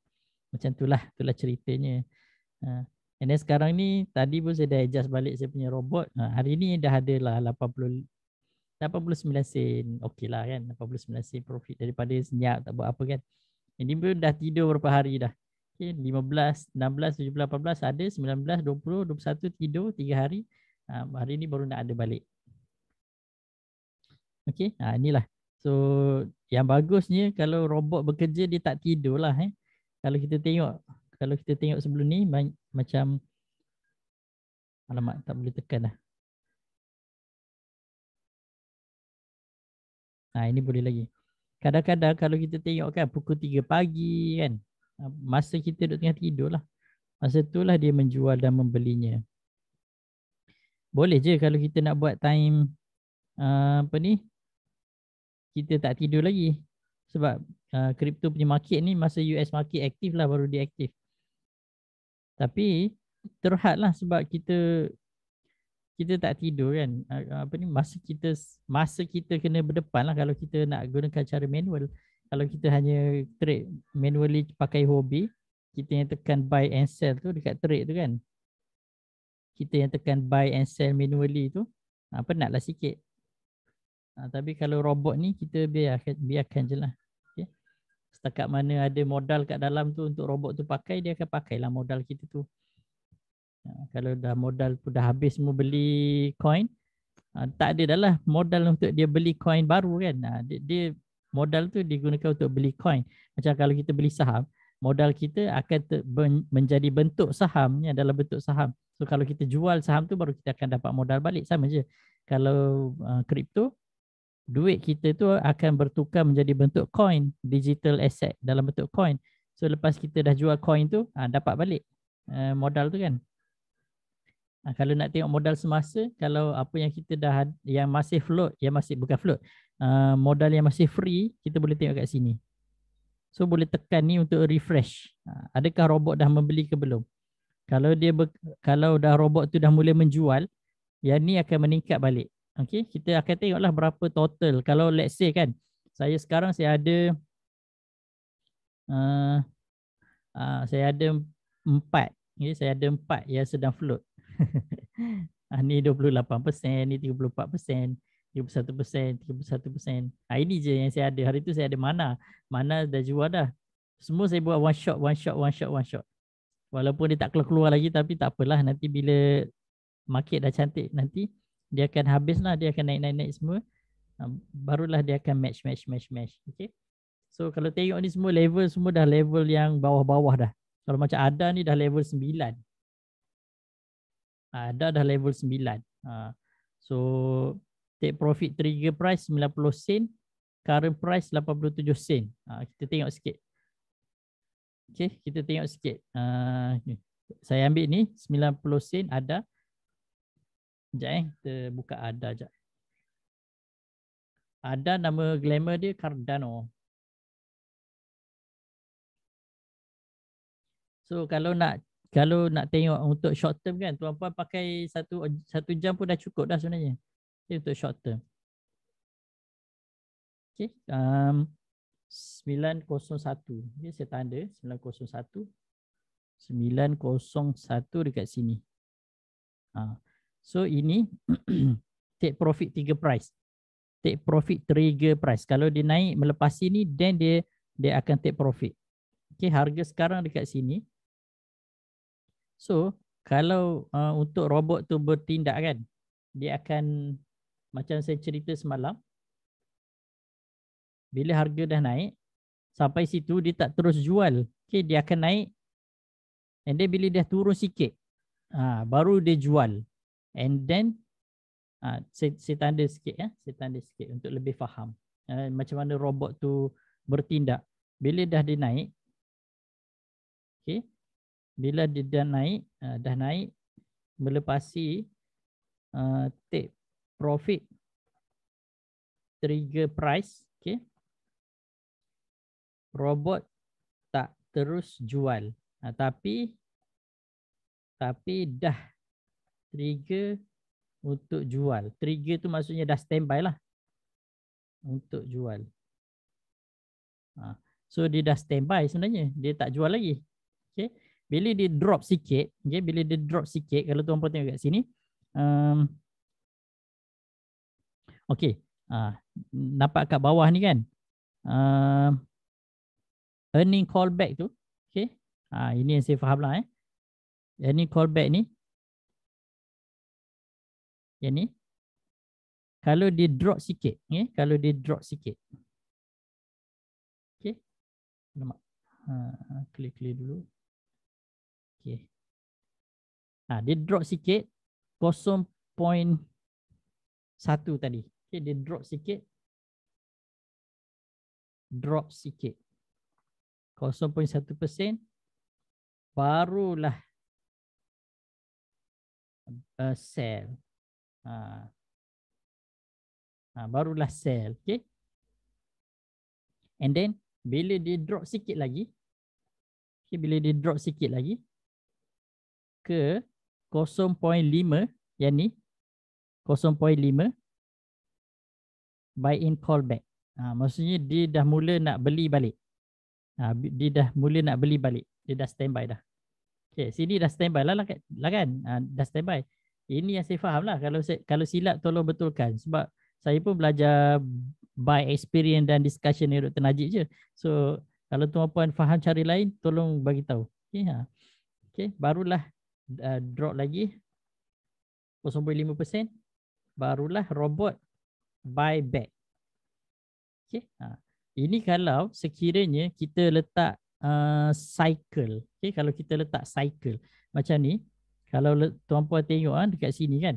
macam tu lah, lah ceritanya uh, And then sekarang ni tadi pun saya dah adjust balik saya punya robot. Ha, hari ni dah ada lah 89 sen. Okey lah kan. 89 sen profit daripada senyap tak buat apa kan. Ini pun dah tidur berapa hari dah. Okay, 15, 16, 17, 18 ada. 19, 20, 21 tidur 3 hari. Ha, hari ni baru nak ada balik. Okey. Ha, ah, inilah. So yang bagusnya kalau robot bekerja dia tak tidur lah. Eh. Kalau kita tengok. Kalau kita tengok sebelum ni macam. Alamak tak boleh tekan lah. Ha, ini boleh lagi. Kadang-kadang kalau kita tengok kan pukul 3 pagi kan. Ha, masa kita duduk tengah tidur lah. Masa itulah dia menjual dan membelinya. Boleh je kalau kita nak buat time uh, apa ni. Kita tak tidur lagi. Sebab kripto ha, uh, punya market ni masa US market aktif lah baru dia aktif. Tapi terhad lah sebab kita kita tak tidur kan eh, apa ni masa kita masa kita kena berdepan lah kalau kita nak gunakan cara manual kalau kita hanya trade manually pakai hobi kita yang tekan buy and sell tu dekat trade tu kan kita yang tekan buy and sell manually tu apa ah, nak lah sikit ha, tapi kalau robot ni kita biarkan biarkan je lah okay. setakat mana ada modal kat dalam tu untuk robot tu pakai dia akan pakailah modal kita tu Ya, kalau dah modal pun dah habis semua beli coin, ah, tak ada dahlah modal untuk dia beli coin baru kan. Ha, dia, dia modal tu digunakan untuk beli coin. Macam kalau kita beli saham, modal kita akan ter- ben- menjadi bentuk sahamnya dalam bentuk saham. So kalau kita jual saham tu baru kita akan dapat modal balik sama je. Kalau ah, kripto, uh, duit kita tu akan bertukar menjadi bentuk coin, digital asset dalam bentuk coin. So lepas kita dah jual coin tu, ha, dapat balik uh, modal tu kan. Ha, kalau nak tengok modal semasa, kalau apa yang kita dah yang masih float, yang masih bukan float, uh, modal yang masih free, kita boleh tengok kat sini. So boleh tekan ni untuk refresh. Ha, adakah robot dah membeli ke belum? Kalau dia ber, kalau dah robot tu dah mula menjual, yang ni akan meningkat balik. Okay, kita akan tengoklah berapa total. Kalau let's say kan, saya sekarang saya ada uh, uh, saya ada empat. Okay, saya ada empat yang sedang float. Ah, ni 28%, ni 34%, 31%, 31%. ini je yang saya ada. Hari tu saya ada mana. Mana dah jual dah. Semua saya buat one shot, one shot, one shot, one shot. Walaupun dia tak keluar-keluar lagi tapi tak apalah. Nanti bila market dah cantik nanti dia akan habis lah. Dia akan naik-naik-naik semua. Ah, barulah dia akan match, match, match, match. Okay. So kalau tengok ni semua level semua dah level yang bawah-bawah dah. Kalau macam ada ni dah level ada ah, dah level 9. Uh, ah, so take profit trigger price 90 sen, current price 87 sen. Uh, kita tengok sikit. Okay, kita tengok sikit. Uh, saya ambil ni 90 sen ada. Sekejap eh, kita buka ada sekejap. Ada nama glamour dia Cardano. So kalau nak kalau nak tengok untuk short term kan tuan-puan pakai satu satu jam pun dah cukup dah sebenarnya okay, untuk short term okey um 901 okay, saya tanda 901 901 dekat sini. Ha. So ini take profit trigger price. Take profit trigger price. Kalau dia naik melepas sini then dia dia akan take profit. Okay harga sekarang dekat sini So kalau uh, untuk robot tu bertindak kan dia akan macam saya cerita semalam bila harga dah naik sampai situ dia tak terus jual okay, dia akan naik and then bila dah turun sikit ha, baru dia jual and then ha, saya, saya tanda sikit ya saya tanda sikit untuk lebih faham ha, macam mana robot tu bertindak bila dah dia naik okay, bila dia dah naik uh, dah naik melepasi uh, take profit trigger price okey robot tak terus jual uh, tapi tapi dah trigger untuk jual trigger tu maksudnya dah standby lah untuk jual uh, so dia dah standby sebenarnya dia tak jual lagi okey bila dia drop sikit okey bila dia drop sikit kalau tuan puan tengok kat sini um, okey uh, ah, nampak kat bawah ni kan uh, earning back tu okey ah uh, ini yang saya fahamlah eh earning back ni yang ni kalau dia drop sikit okey kalau dia drop sikit okey nama ha uh, klik klik dulu Okay. Ha, dia drop sikit. 0.1 tadi. Okay, dia drop sikit. Drop sikit. 0.1% barulah uh, sell. Ha. Ha, barulah sell. Okay. And then bila dia drop sikit lagi. Okay, bila dia drop sikit lagi. 0.1% ke 0.5 yang ni 0.5 buy in callback. Ha, maksudnya dia dah mula nak beli balik. Ha, dia dah mula nak beli balik. Dia dah standby dah. Okay, sini dah standby lah, lah kan? Ha, dah standby. Ini yang saya faham lah. Kalau, saya, kalau silap tolong betulkan. Sebab saya pun belajar by experience dan discussion dengan Dr. Najib je. So kalau tuan-puan faham cari lain, tolong bagi tahu. Okay, ha. okay, barulah uh, drop lagi 0.5% barulah robot buy back. Okay, Ha. Ini kalau sekiranya kita letak uh, cycle. okay, kalau kita letak cycle macam ni, kalau le- tuan puan tengok kan dekat sini kan.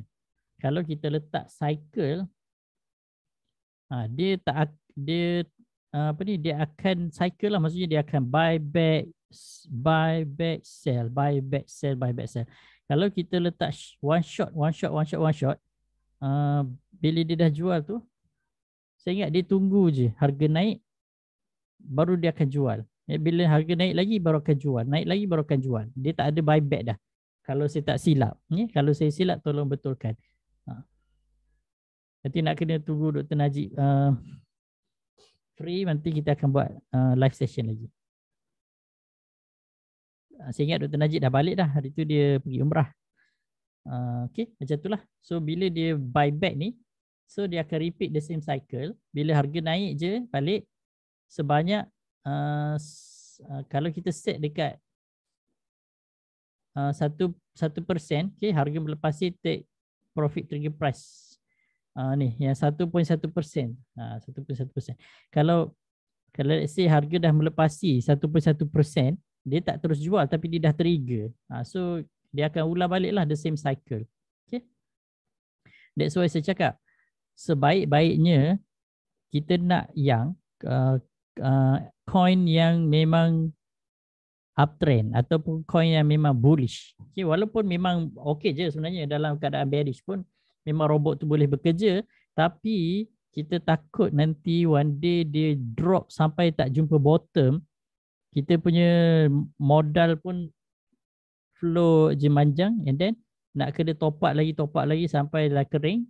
Kalau kita letak cycle ha, dia tak dia uh, apa ni dia akan cycle lah maksudnya dia akan buy back buy back sell buy back sell buy back sell kalau kita letak one shot one shot one shot one shot uh, bila dia dah jual tu saya ingat dia tunggu je harga naik baru dia akan jual eh, bila harga naik lagi baru akan jual naik lagi baru akan jual dia tak ada buy back dah kalau saya tak silap ni kalau saya silap tolong betulkan ha. nanti nak kena tunggu Dr. Najib uh, free nanti kita akan buat uh, live session lagi Ah, saya ingat Dr. Najib dah balik dah hari tu dia pergi umrah. Uh, ah, okay macam tu lah. So bila dia buy back ni so dia akan repeat the same cycle. Bila harga naik je balik sebanyak uh, uh, kalau kita set dekat satu satu persen, okay, harga melepasi take profit trigger price. Uh, ni yang satu satu persen. Satu Uh, satu persen. Kalau kalau let's say harga dah melepasi 1.1 persen, dia tak terus jual tapi dia dah trigger. Ha, so dia akan ulang baliklah the same cycle. Okay. That's why saya cakap sebaik-baiknya kita nak yang uh, uh, coin yang memang uptrend ataupun coin yang memang bullish. Okay, walaupun memang okay je sebenarnya dalam keadaan bearish pun memang robot tu boleh bekerja tapi kita takut nanti one day dia drop sampai tak jumpa bottom kita punya modal pun flow je manjang and then nak kena top up lagi top up lagi sampai dah kering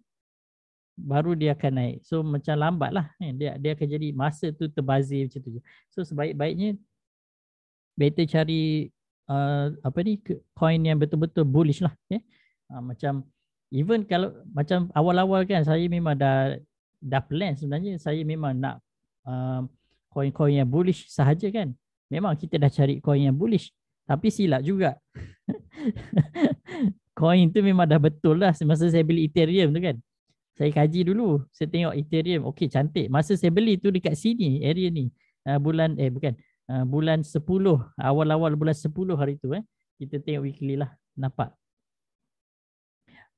baru dia akan naik. So macam lambat lah. Kan? Dia, dia akan jadi masa tu terbazir macam tu. So sebaik-baiknya better cari uh, apa ni coin yang betul-betul bullish lah. Okay? Ya. Uh, ah, macam even kalau macam awal-awal kan saya memang dah dah plan sebenarnya saya memang nak uh, coin-coin yang bullish sahaja kan memang kita dah cari koin yang bullish tapi silap juga koin tu memang dah betul lah semasa saya beli ethereum tu kan saya kaji dulu saya tengok ethereum okey cantik masa saya beli tu dekat sini area ni uh, bulan eh bukan uh, bulan 10 awal-awal bulan 10 hari tu eh kita tengok weekly lah nampak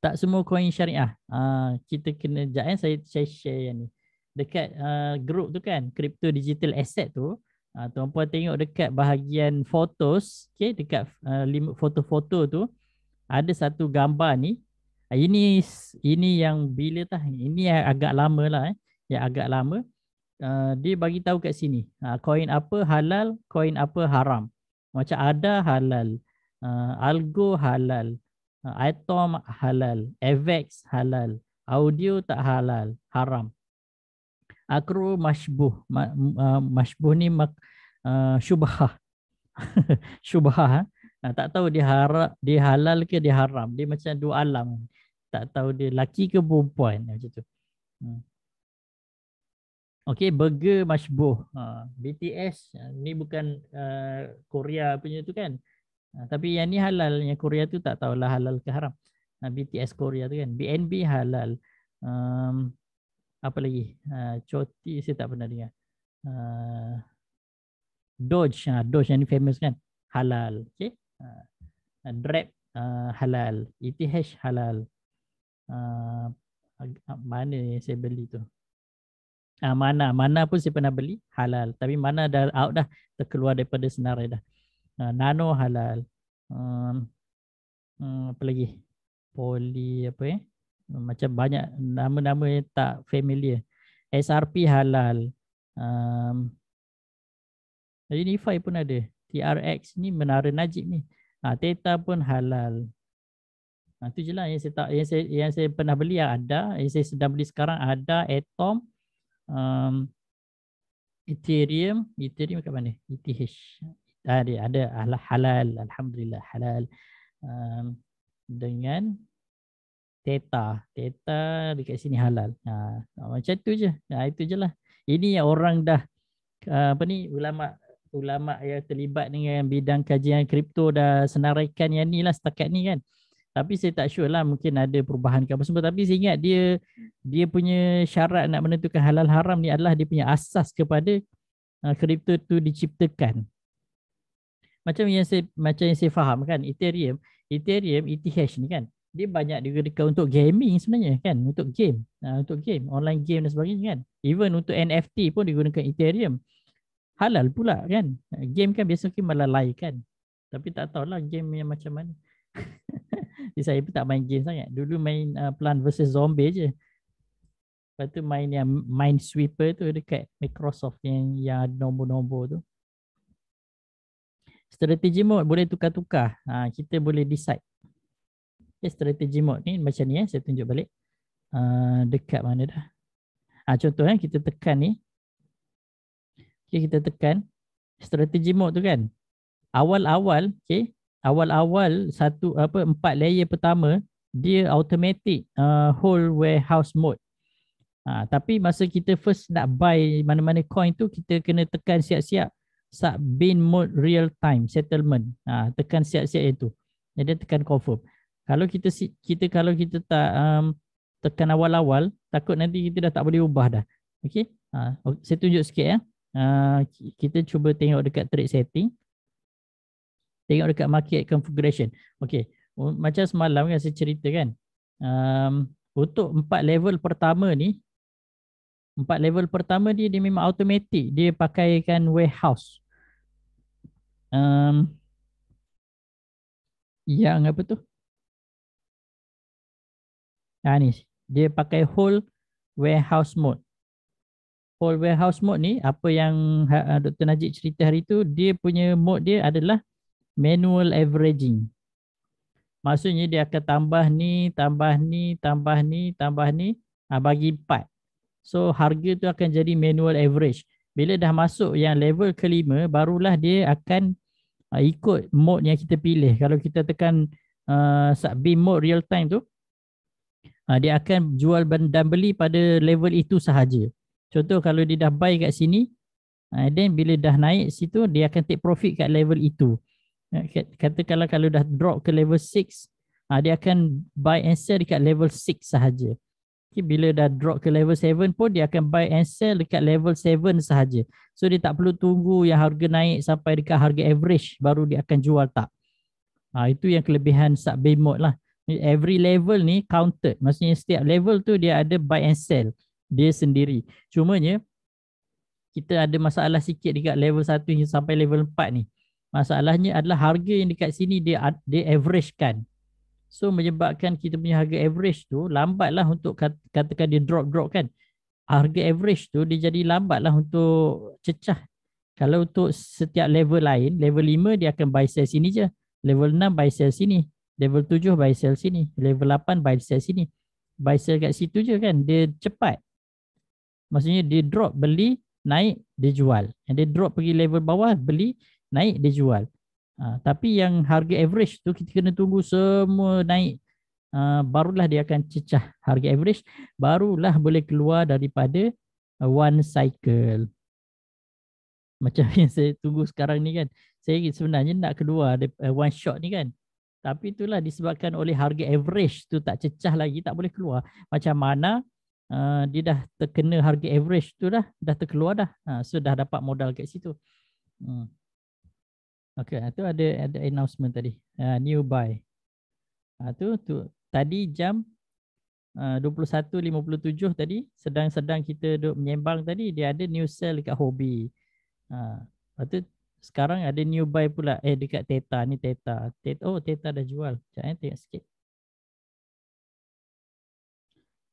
tak semua koin syariah uh, kita kena jap eh, saya, saya share yang ni dekat uh, group tu kan crypto digital asset tu uh, Uh, tuan-puan tengok dekat bahagian photos, okay, dekat uh, foto-foto tu ada satu gambar ni. Uh, ini ini yang bila tah ini yang agak lama lah eh. Yang agak lama. Uh, dia bagi tahu kat sini. koin uh, apa halal, koin apa haram. Macam ada halal, uh, algo halal, uh, atom halal, avex halal, audio tak halal, haram akru masybuh ma, uh, masybuh ni mak uh, syubhah syubhah ha? tak tahu dia harap dia halal ke dia haram dia macam dua alam tak tahu dia laki ke perempuan macam tu hmm. okey burger masybuh uh, ha, BTS uh, ni bukan uh, Korea punya tu kan uh, tapi yang ni halal yang Korea tu tak tahulah halal ke haram uh, BTS Korea tu kan BNB halal um, apa lagi? Uh, ah, coti saya tak pernah dengar. Uh, ah, Doge, uh, ah, Doge yang ni famous kan? Halal. Okay. Uh, Drap, uh, halal. ETH, halal. Uh, mana yang saya beli tu? Uh, mana mana pun saya pernah beli halal tapi mana dah out dah terkeluar daripada senarai dah uh, nano halal um, um, apa lagi poli apa eh macam banyak nama-nama yang tak familiar SRP halal um, Unify pun ada TRX ni Menara Najib ni ha, ah, e Theta pun halal ha, tu je lah yang saya, tak, yang saya, yang saya pernah beli yang ada yang saya sedang beli sekarang ada Atom um, Ethereum Ethereum kat mana? ETH ah, ada, ada halal Alhamdulillah halal um, dengan Teta. Teta dekat sini halal. Ha, ha, macam tu je. Ha, itu je lah. Ini yang orang dah ha, apa ni ulama ulama yang terlibat dengan bidang kajian kripto dah senaraikan yang ni lah setakat ni kan. Tapi saya tak sure lah mungkin ada perubahan ke apa semua. Tapi saya ingat dia dia punya syarat nak menentukan halal haram ni adalah dia punya asas kepada ha, kripto tu diciptakan. Macam yang saya macam yang saya faham kan Ethereum, Ethereum, ETH ni kan dia banyak digunakan untuk gaming sebenarnya kan untuk game uh, untuk game online game dan sebagainya kan even untuk NFT pun digunakan Ethereum halal pula kan ah, game kan biasa malah malalai kan tapi tak tahu lah game yang macam mana saya pun tak main game sangat dulu main uh, plant versus zombie je lepas tu main yang mind sweeper tu dekat Microsoft yang yang nombor-nombor tu strategi mode boleh tukar-tukar ha, kita boleh decide Okay, strategi mode ni macam ni eh. Saya tunjuk balik. Uh, dekat mana dah. Ha, contoh eh, kita tekan ni. Okay, kita tekan. Strategi mode tu kan. Awal-awal, okay. Awal-awal, satu apa empat layer pertama, dia automatic uh, whole warehouse mode. Ha, tapi masa kita first nak buy mana-mana coin tu, kita kena tekan siap-siap sub bin mode real time settlement. Ha, tekan siap-siap itu. Jadi tekan confirm kalau kita kita kalau kita tak um, tekan awal-awal takut nanti kita dah tak boleh ubah dah okey ha okay. saya tunjuk sikit ya uh, kita cuba tengok dekat trade setting tengok dekat market configuration okey macam semalam kan saya cerita kan um, untuk empat level pertama ni empat level pertama dia dia memang automatik dia pakaikan warehouse um, yang apa tu Ha ni, dia pakai whole warehouse mode. Whole warehouse mode ni apa yang ha, ha, Dr. Najib cerita hari tu, dia punya mode dia adalah manual averaging. Maksudnya dia akan tambah ni, tambah ni, tambah ni, tambah ni ha, bagi empat. So harga tu akan jadi manual average. Bila dah masuk yang level kelima barulah dia akan ha, ikut mode yang kita pilih. Kalau kita tekan uh, sub beam mode real time tu uh, dia akan jual dan beli pada level itu sahaja. Contoh kalau dia dah buy kat sini, uh, then bila dah naik situ, dia akan take profit kat level itu. Ah, Kata kalau kalau dah drop ke level 6, uh, dia akan buy and sell dekat level 6 sahaja. Okay, bila dah drop ke level 7 pun, dia akan buy and sell dekat level 7 sahaja. So dia tak perlu tunggu yang harga naik sampai dekat harga average baru dia akan jual tak. Ha, itu yang kelebihan sub mode lah. Every level ni counted. Maksudnya setiap level tu dia ada buy and sell. Dia sendiri. Cumanya kita ada masalah sikit dekat level 1 hingga sampai level 4 ni. Masalahnya adalah harga yang dekat sini dia dia average kan. So menyebabkan kita punya harga average tu lambatlah untuk kat, katakan dia drop drop kan. Harga average tu dia jadi lambatlah untuk cecah. Kalau untuk setiap level lain, level 5 dia akan buy sell sini je. Level 6 buy sell sini level 7 buy sell sini level 8 buy sell sini buy sell kat situ je kan dia cepat maksudnya dia drop beli naik dia jual and dia drop pergi level bawah beli naik dia jual ha, tapi yang harga average tu kita kena tunggu semua naik ha, barulah dia akan cecah harga average barulah boleh keluar daripada uh, one cycle macam yang saya tunggu sekarang ni kan saya sebenarnya nak keluar uh, one shot ni kan tapi itulah disebabkan oleh harga average tu tak cecah lagi, tak boleh keluar. Macam mana uh, dia dah terkena harga average tu dah, dah terkeluar dah. Uh, so dah dapat modal kat situ. Hmm. Okay, itu ada, ada announcement tadi. Uh, new buy. Uh, tu, tu tadi jam eh, uh, 21.57 tadi sedang-sedang kita duduk menyembang tadi dia ada new sell dekat hobi. Ha, uh, lepas tu sekarang ada new buy pula. Eh dekat Teta ni Teta. Teta oh Teta dah jual. Jangan eh, tengok sikit.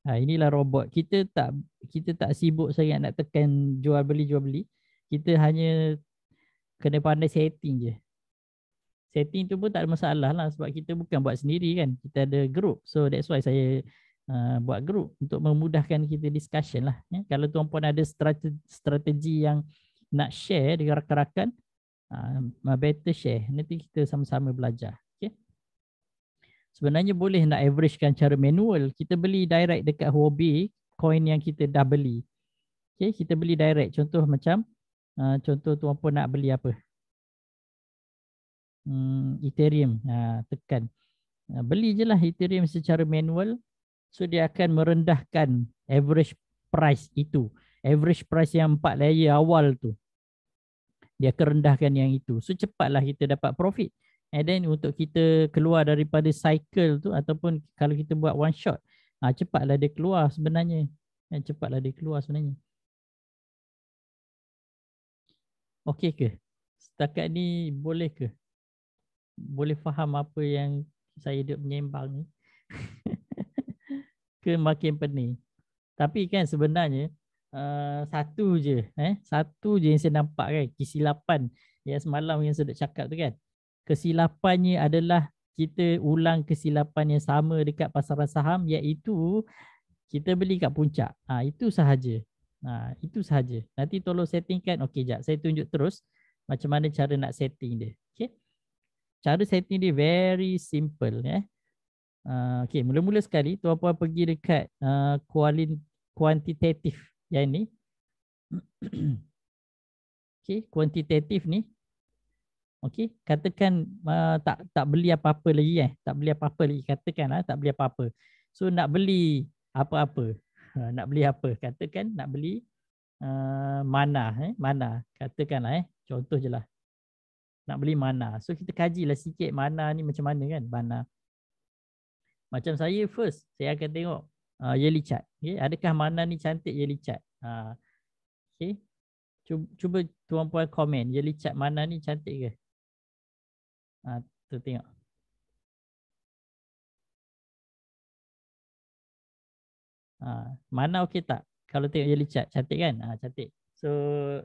Ha, inilah robot. Kita tak kita tak sibuk sangat nak tekan jual beli jual beli. Kita hanya kena pandai setting je. Setting tu pun tak ada masalah lah sebab kita bukan buat sendiri kan. Kita ada group. So that's why saya uh, buat group untuk memudahkan kita discussion lah. Ya? Kalau tuan-puan ada strategi, strategi yang nak share dengan rakan-rakan, uh, better share nanti kita sama-sama belajar Okay? sebenarnya boleh nak averagekan cara manual kita beli direct dekat Huobi coin yang kita dah beli Okay? kita beli direct contoh macam uh, contoh tuan pun nak beli apa hmm ethereum uh, tekan uh, beli lah ethereum secara manual so dia akan merendahkan average price itu average price yang empat layer awal tu dia akan rendahkan yang itu. So cepatlah kita dapat profit. And then untuk kita keluar daripada cycle tu ataupun kalau kita buat one shot, ha, cepatlah dia keluar sebenarnya. Ha, cepatlah dia keluar sebenarnya. Okey ke? Setakat ni boleh ke? Boleh faham apa yang saya duduk menyembang ni? ke makin pening? Tapi kan sebenarnya Eh, satu je eh satu je yang saya nampak kan kesilapan Ya semalam yang saya nak cakap tu kan kesilapannya adalah kita ulang kesilapan yang sama dekat pasaran saham iaitu kita beli kat puncak ha, itu sahaja ha, itu sahaja nanti tolong settingkan okey jap saya tunjuk terus macam mana cara nak setting dia okey cara setting dia very simple eh ya. ha, Uh, okay, mula-mula sekali tuan-puan pergi dekat uh, eh, kualin, kuantitatif yang ni okey kuantitatif ni okey katakan uh, tak tak beli apa-apa lagi eh tak beli apa-apa lagi katakanlah tak beli apa-apa so nak beli apa-apa uh, nak beli apa katakan nak beli uh, mana eh mana katakanlah eh contoh jelah nak beli mana so kita kajilah sikit mana ni macam mana kan mana macam saya first saya akan tengok uh, ah, yearly chart. Okay. Adakah mana ni cantik yearly chart? Uh, ah, okay. Cuba, cuba tuan puan komen yearly chart mana ni cantik ke? Uh, tu tengok. Uh, mana okey tak? Kalau tengok yearly chart cantik kan? Uh, cantik. So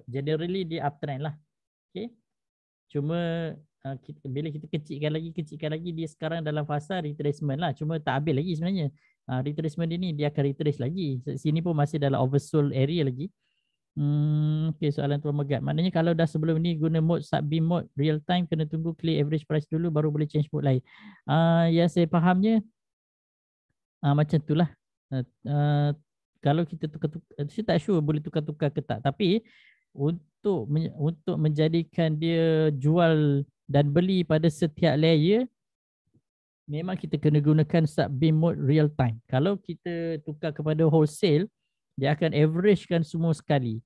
generally dia uptrend lah. Okay. Cuma kita, bila kita kecilkan lagi, kecilkan lagi dia sekarang dalam fasa retracement lah. Cuma tak habis lagi sebenarnya uh, ha, retracement dia ni dia akan retrace lagi. Sini pun masih dalam oversold area lagi. Hmm, okay, soalan tuan Megat. Maknanya kalau dah sebelum ni guna mode sub beam mode real time kena tunggu clear average price dulu baru boleh change mode lain. Ah uh, yang saya fahamnya ah uh, macam itulah. Uh, ah, uh, ah, kalau kita tukar-tukar saya tak sure boleh tukar-tukar ke tak tapi untuk untuk menjadikan dia jual dan beli pada setiap layer memang kita kena gunakan sub-beam mode real time. Kalau kita tukar kepada wholesale, dia akan averagekan semua sekali.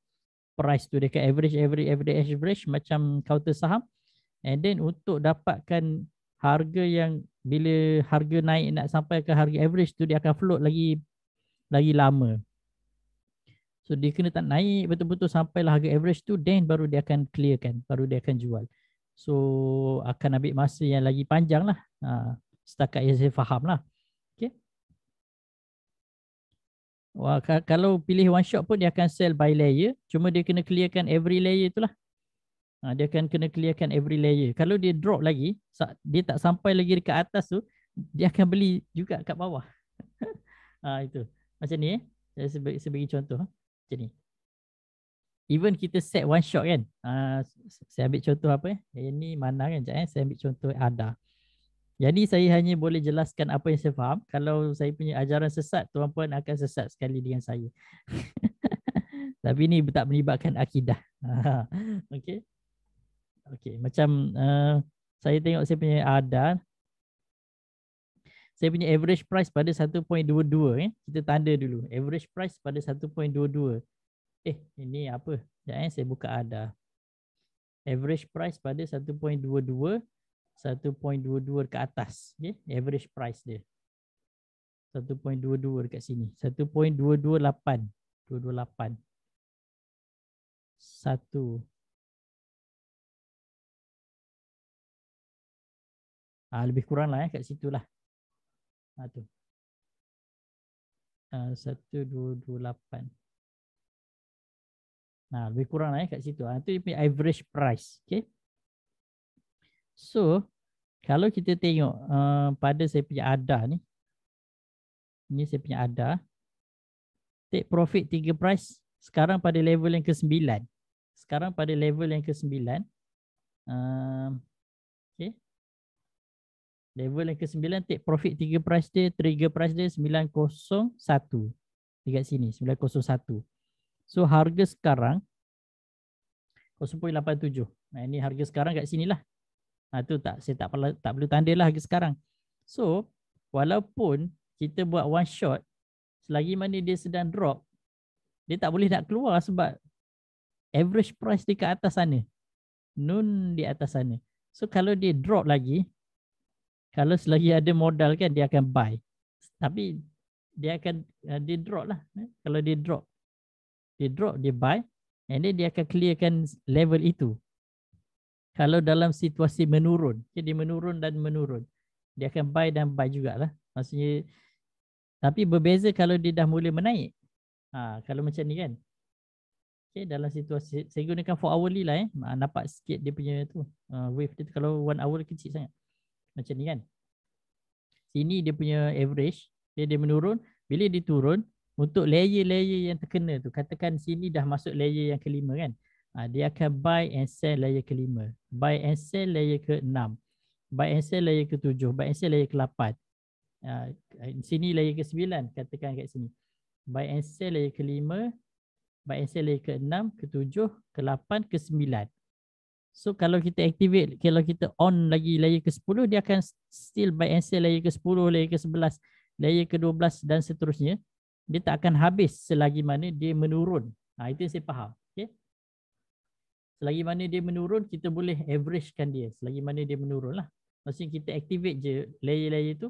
Price tu Dia akan average, average, average, average macam counter saham. And then untuk dapatkan harga yang bila harga naik nak sampai ke harga average tu dia akan float lagi lagi lama. So dia kena tak naik betul-betul sampai harga average tu then baru dia akan clearkan, baru dia akan jual. So akan ambil masa yang lagi panjang lah. Ha setakat yang saya faham lah. Okay. Wah, kalau pilih one shot pun dia akan sell by layer. Cuma dia kena clearkan every layer tu lah. Ha, dia akan kena clearkan every layer. Kalau dia drop lagi, dia tak sampai lagi dekat atas tu, dia akan beli juga kat bawah. ha, itu. Macam ni. Eh? Saya sebagai, sebagai contoh. Ha? Macam ni. Even kita set one shot kan. Uh, saya ambil contoh apa eh. Yang ni mana kan sekejap eh. Saya ambil contoh ada. Jadi saya hanya boleh jelaskan apa yang saya faham. Kalau saya punya ajaran sesat, tuan-puan akan sesat sekali dengan saya. Tapi ni tak melibatkan akidah. okay. Okay. Macam uh, saya tengok saya punya ada. Saya punya average price pada 1.22. Eh. Kita tanda dulu. Average price pada 1.22. Eh, ini apa? Sekejap eh, saya buka ada. Average price pada 1.22. 1.22 ke atas okay? average price dia 1.22 dekat sini 1.228 228 1 Ah ha, lebih kurang lah eh, kat situ lah. Ha, tu. Ha, satu, dua, dua, lapan. Nah, ha, lebih kurang lah eh, kat situ. Itu ah, ha, tu average price. Okay. So, kalau kita tengok uh, pada saya punya ada ni. Ni saya punya ada. Take profit tiga price. Sekarang pada level yang ke sembilan. Sekarang pada level yang ke sembilan, Uh, eh, okay. Level yang ke sembilan take profit tiga price dia. Trigger price dia sembilan kosong satu. Dekat sini sembilan kosong satu. So harga sekarang 0.87. Nah, ini harga sekarang kat sini lah. Ha, tu tak saya tak perlu tak perlu tanda lah lagi sekarang. So walaupun kita buat one shot selagi mana dia sedang drop dia tak boleh nak keluar sebab average price dia kat atas sana. Nun di atas sana. So kalau dia drop lagi kalau selagi ada modal kan dia akan buy. Tapi dia akan uh, dia drop lah. Eh? Kalau dia drop dia drop dia buy and then dia akan clearkan level itu kalau dalam situasi menurun, okay, dia menurun dan menurun. Dia akan buy dan buy jugalah. Maksudnya, tapi berbeza kalau dia dah mula menaik. Ha, kalau macam ni kan. Okay, dalam situasi, saya gunakan 4 ni lah eh. Ha, nampak sikit dia punya tu. Uh, wave dia tu, kalau 1 hour kecil sangat. Macam ni kan. Sini dia punya average. Okay, dia menurun. Bila dia turun, untuk layer-layer yang terkena tu. Katakan sini dah masuk layer yang kelima kan. Uh, dia akan buy and sell layer ke-5. Buy and sell layer ke-6. Buy and sell layer ke-7. Buy and sell layer ke-8. Uh, ha, sini layer ke-9 katakan kat sini. Buy and sell layer ke-5. Buy and sell layer ke-6, ke-7, ke-8, ke-9. So kalau kita activate, kalau kita on lagi layer ke-10, dia akan still buy and sell layer ke-10, layer ke-11, layer ke-12 dan seterusnya. Dia tak akan habis selagi mana dia menurun. Ha, itu yang saya faham. Selagi mana dia menurun, kita boleh averagekan dia. Selagi mana dia menurun lah. Maksudnya kita activate je layer-layer tu.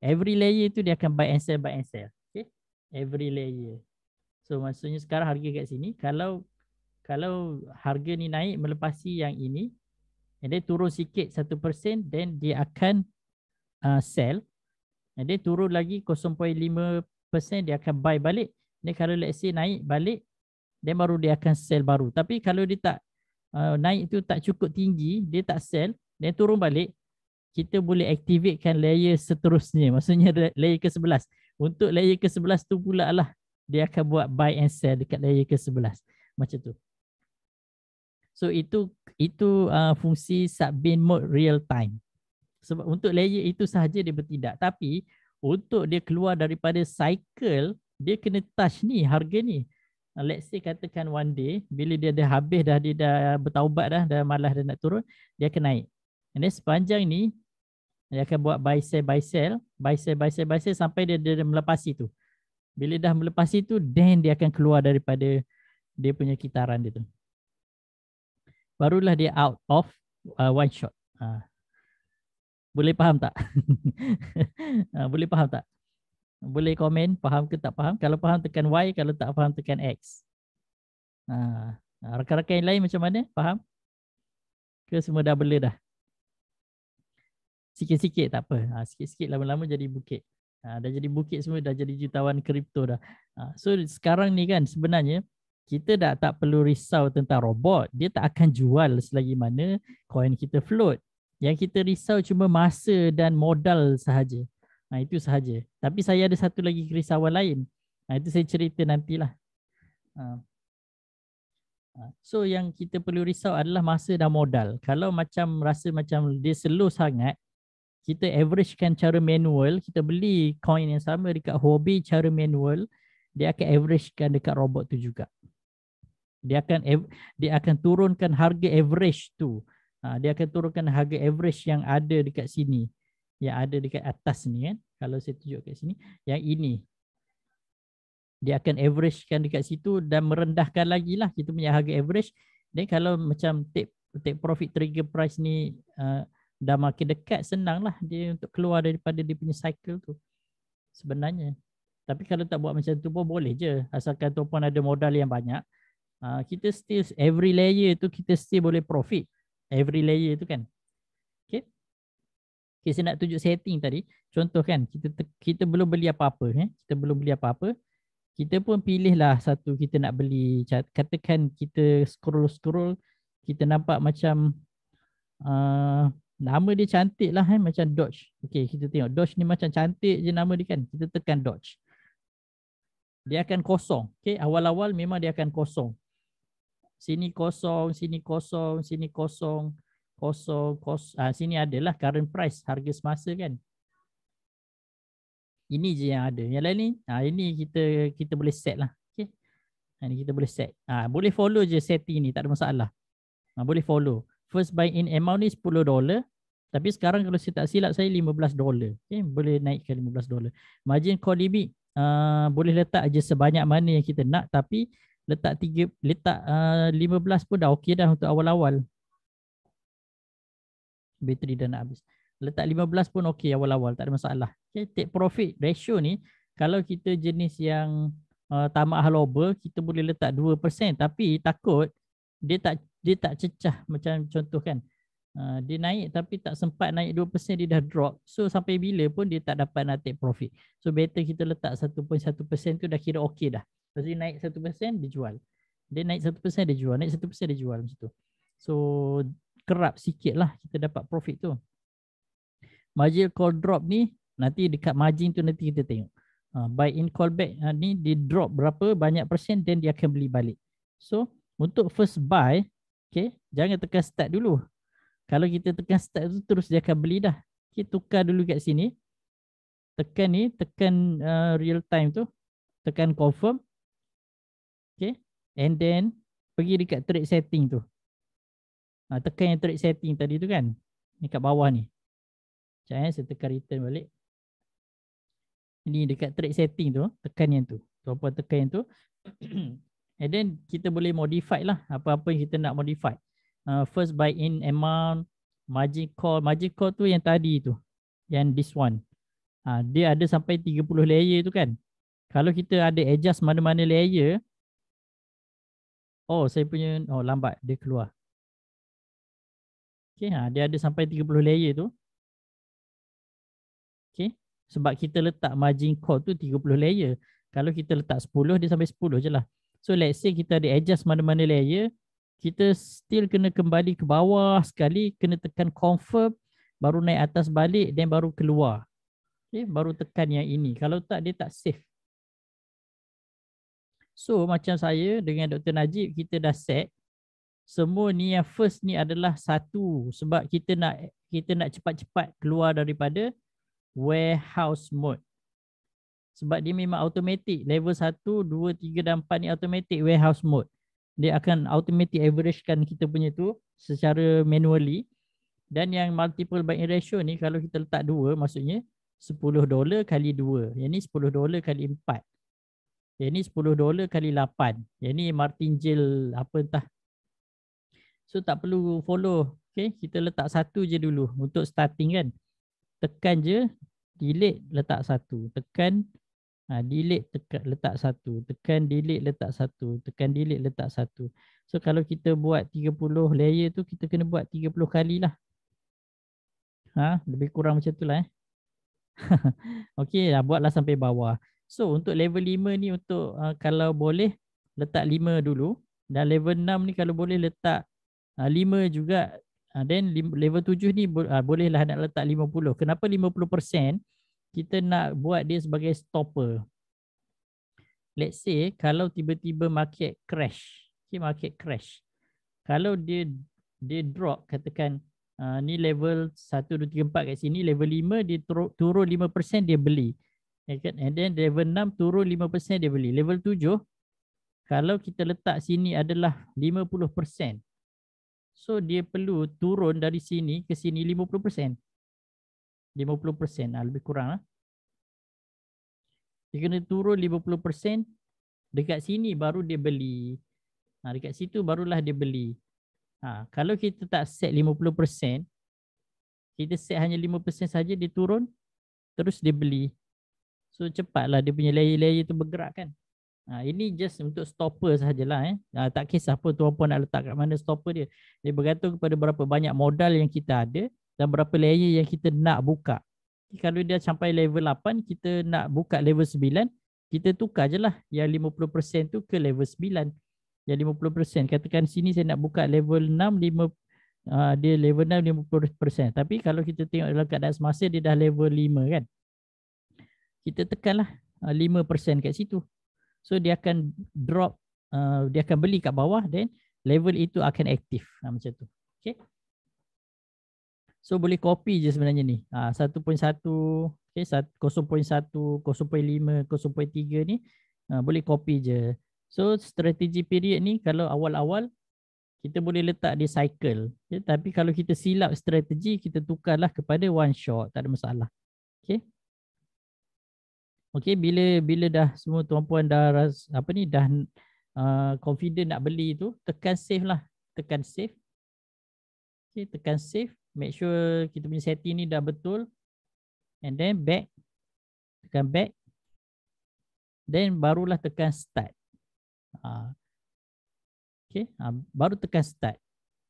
Every layer tu dia akan buy and sell, buy and sell. Okay? Every layer. So maksudnya sekarang harga kat sini. Kalau kalau harga ni naik melepasi yang ini. And then turun sikit 1%. Then dia akan uh, sell. And then turun lagi 0.5%. Dia akan buy balik. Then kalau let's say naik balik. Then baru dia akan sell baru. Tapi kalau dia tak uh, naik tu tak cukup tinggi, dia tak sell, dia turun balik, kita boleh activatekan layer seterusnya. Maksudnya layer ke-11. Untuk layer ke-11 tu pula lah dia akan buat buy and sell dekat layer ke-11. Macam tu. So itu itu uh, fungsi subbin mode real time. Sebab untuk layer itu sahaja dia bertindak. Tapi untuk dia keluar daripada cycle, dia kena touch ni harga ni. Uh, let's say katakan one day bila dia dah habis dah dia dah bertaubat dah dah malas dah nak turun dia akan naik and then sepanjang ni dia akan buat buy sell buy sell buy sell buy sell, buy sell sampai dia, dia, melepasi tu bila dah melepasi tu then dia akan keluar daripada dia punya kitaran dia tu barulah dia out of uh, one shot ha. boleh faham tak ah, boleh faham tak boleh komen faham ke tak faham. Kalau faham tekan Y, kalau tak faham tekan X. Ha, ha. Rakan-rakan yang lain macam mana? Faham? Ke semua dah bela dah? Sikit-sikit tak apa. Ha. Sikit-sikit lama-lama jadi bukit. Ha. Dah jadi bukit semua, dah jadi jutawan kripto dah. Ha. So sekarang ni kan sebenarnya kita dah tak perlu risau tentang robot. Dia tak akan jual selagi mana coin kita float. Yang kita risau cuma masa dan modal sahaja. Nah ha, itu sahaja. Tapi saya ada satu lagi kerisauan lain. Nah ha, itu saya cerita nantilah. Ha. ha. So yang kita perlu risau adalah masa dan modal. Kalau macam rasa macam dia slow sangat, kita averagekan cara manual, kita beli coin yang sama dekat hobi cara manual, dia akan averagekan dekat robot tu juga. Dia akan dia akan turunkan harga average tu. dia akan turunkan harga average yang ada dekat sini yang ada dekat atas ni kan. Kalau saya tunjuk kat sini, yang ini. Dia akan averagekan dekat situ dan merendahkan lagi lah kita punya harga average. Dan kalau macam take, take profit trigger price ni uh, dah makin dekat, senang lah dia untuk keluar daripada dia punya cycle tu sebenarnya. Tapi kalau tak buat macam tu pun boleh je. Asalkan tu pun ada modal yang banyak. Uh, kita still, every layer tu kita still boleh profit. Every layer tu kan. Okay, saya nak tunjuk setting tadi. Contoh kan, kita kita belum beli apa-apa. Eh? Kita belum beli apa-apa. Kita pun pilihlah satu kita nak beli. Katakan kita scroll-scroll, kita nampak macam uh, nama dia cantik lah eh? macam Dodge. Okay, kita tengok. Dodge ni macam cantik je nama dia kan. Kita tekan Dodge. Dia akan kosong. Okay, awal-awal memang dia akan kosong. Sini kosong, sini kosong, sini kosong kosong, kosong. Ha, ah, sini adalah current price, harga semasa kan. Ini je yang ada. Yang lain ni, ha, ini kita kita boleh set lah. Okay. Ah, ini kita boleh set. Ha, boleh follow je setting ni, tak ada masalah. Ha, boleh follow. First buy in amount ni $10. Tapi sekarang kalau saya tak silap saya $15. Okay. Boleh naik ke $15. Margin call limit uh, boleh letak aja sebanyak mana yang kita nak. Tapi letak tiga, letak uh, 15 pun dah okey dah untuk awal-awal bateri dah nak habis. Letak 15 pun okey awal-awal tak ada masalah. Okay, take profit ratio ni kalau kita jenis yang uh, tamak haloba kita boleh letak 2% tapi takut dia tak dia tak cecah macam contoh kan. Uh, dia naik tapi tak sempat naik 2% dia dah drop. So sampai bila pun dia tak dapat nak take profit. So better kita letak 1.1% tu dah kira okey dah. dia naik 1% dia jual. Dia naik 1% dia jual, naik 1% dia jual macam tu. So kerap sikit lah kita dapat profit tu. Margin call drop ni nanti dekat margin tu nanti kita tengok. Uh, buy in call back uh, ni di drop berapa banyak persen then dia akan beli balik. So untuk first buy okay, jangan tekan start dulu. Kalau kita tekan start tu terus dia akan beli dah. Okay, tukar dulu kat sini. Tekan ni, tekan uh, real time tu. Tekan confirm. Okay. And then pergi dekat trade setting tu uh, tekan yang trade setting tadi tu kan ni kat bawah ni sekejap eh, saya tekan return balik ni dekat trade setting tu tekan yang tu tuan puan tekan yang tu and then kita boleh modify lah apa-apa yang kita nak modify uh, first buy in amount margin call margin call tu yang tadi tu yang this one uh, dia ada sampai 30 layer tu kan kalau kita ada adjust mana-mana layer oh saya punya oh lambat dia keluar Okey, ha, dia ada sampai 30 layer tu. Okey, sebab kita letak margin call tu 30 layer. Kalau kita letak 10, dia sampai 10 je lah. So let's say kita ada adjust mana-mana layer, kita still kena kembali ke bawah sekali, kena tekan confirm, baru naik atas balik, dan baru keluar. Okey, baru tekan yang ini. Kalau tak, dia tak safe. So macam saya dengan Dr. Najib, kita dah set semua ni yang first ni adalah satu sebab kita nak kita nak cepat-cepat keluar daripada warehouse mode. Sebab dia memang automatic. Level 1, 2, 3 dan 4 ni automatic warehouse mode. Dia akan automatic averagekan kita punya tu secara manually. Dan yang multiple buying ratio ni kalau kita letak 2 maksudnya 10 dolar kali 2. Yang ni 10 dolar kali 4. Yang ni 10 dolar kali 8. Yang ni martingale apa entah So tak perlu follow. Okay. Kita letak satu je dulu untuk starting kan. Tekan je. Delete letak satu. Tekan. Ha, delete tekan, letak satu. Tekan delete letak satu. Tekan delete letak satu. So kalau kita buat 30 layer tu kita kena buat 30 kali lah. Ha, lebih kurang macam tu lah eh. okay dah ha, buatlah sampai bawah. So untuk level 5 ni untuk uh, kalau boleh letak 5 dulu. Dan level 6 ni kalau boleh letak Ah, lima juga uh, then level tujuh ni uh, bolehlah nak letak lima puluh. Kenapa lima puluh persen? Kita nak buat dia sebagai stopper. Let's say kalau tiba-tiba market crash. Okay, market crash. Kalau dia dia drop katakan uh, ni level satu dua tiga empat kat sini. Level lima dia turun lima 5% dia beli. Ya kan? And then level enam turun lima 5% dia beli. Level tujuh kalau kita letak sini adalah lima puluh So dia perlu turun dari sini ke sini 50%. 50% ah, lebih kurang. Ah. Dia kena turun 50% dekat sini baru dia beli. Ah, dekat situ barulah dia beli. Kalau kita tak set 50%, kita set hanya 5% saja dia turun, terus dia beli. So cepatlah dia punya layer-layer tu bergerak kan. Ha, ini just untuk stopper sahajalah eh. Ha, tak kisah pun tuan puan nak letak kat mana stopper dia. Dia bergantung kepada berapa banyak modal yang kita ada dan berapa layer yang kita nak buka. Kalau dia sampai level 8, kita nak buka level 9, kita tukar je lah yang 50% tu ke level 9. Yang 50%. Katakan sini saya nak buka level 6, 5, uh, dia level 6, 50%. Tapi kalau kita tengok dalam keadaan semasa, dia dah level 5 kan. Kita tekanlah 5% ha, kat situ. So dia akan drop, uh, dia akan beli kat bawah then level itu akan aktif ha, macam tu. Okay. So boleh copy je sebenarnya ni. Ha, 1.1, okay, 0.1, 0.5, 0.3 ni ha, boleh copy je. So strategi period ni kalau awal-awal kita boleh letak di cycle. Okay, tapi kalau kita silap strategi kita tukarlah kepada one shot. Tak ada masalah. Okay. Okey bila bila dah semua tuan-puan dah ras, apa ni dah uh, confident nak beli tu tekan save lah tekan save okey tekan save make sure kita punya setting ni dah betul and then back tekan back then barulah tekan start uh, okey uh, baru tekan start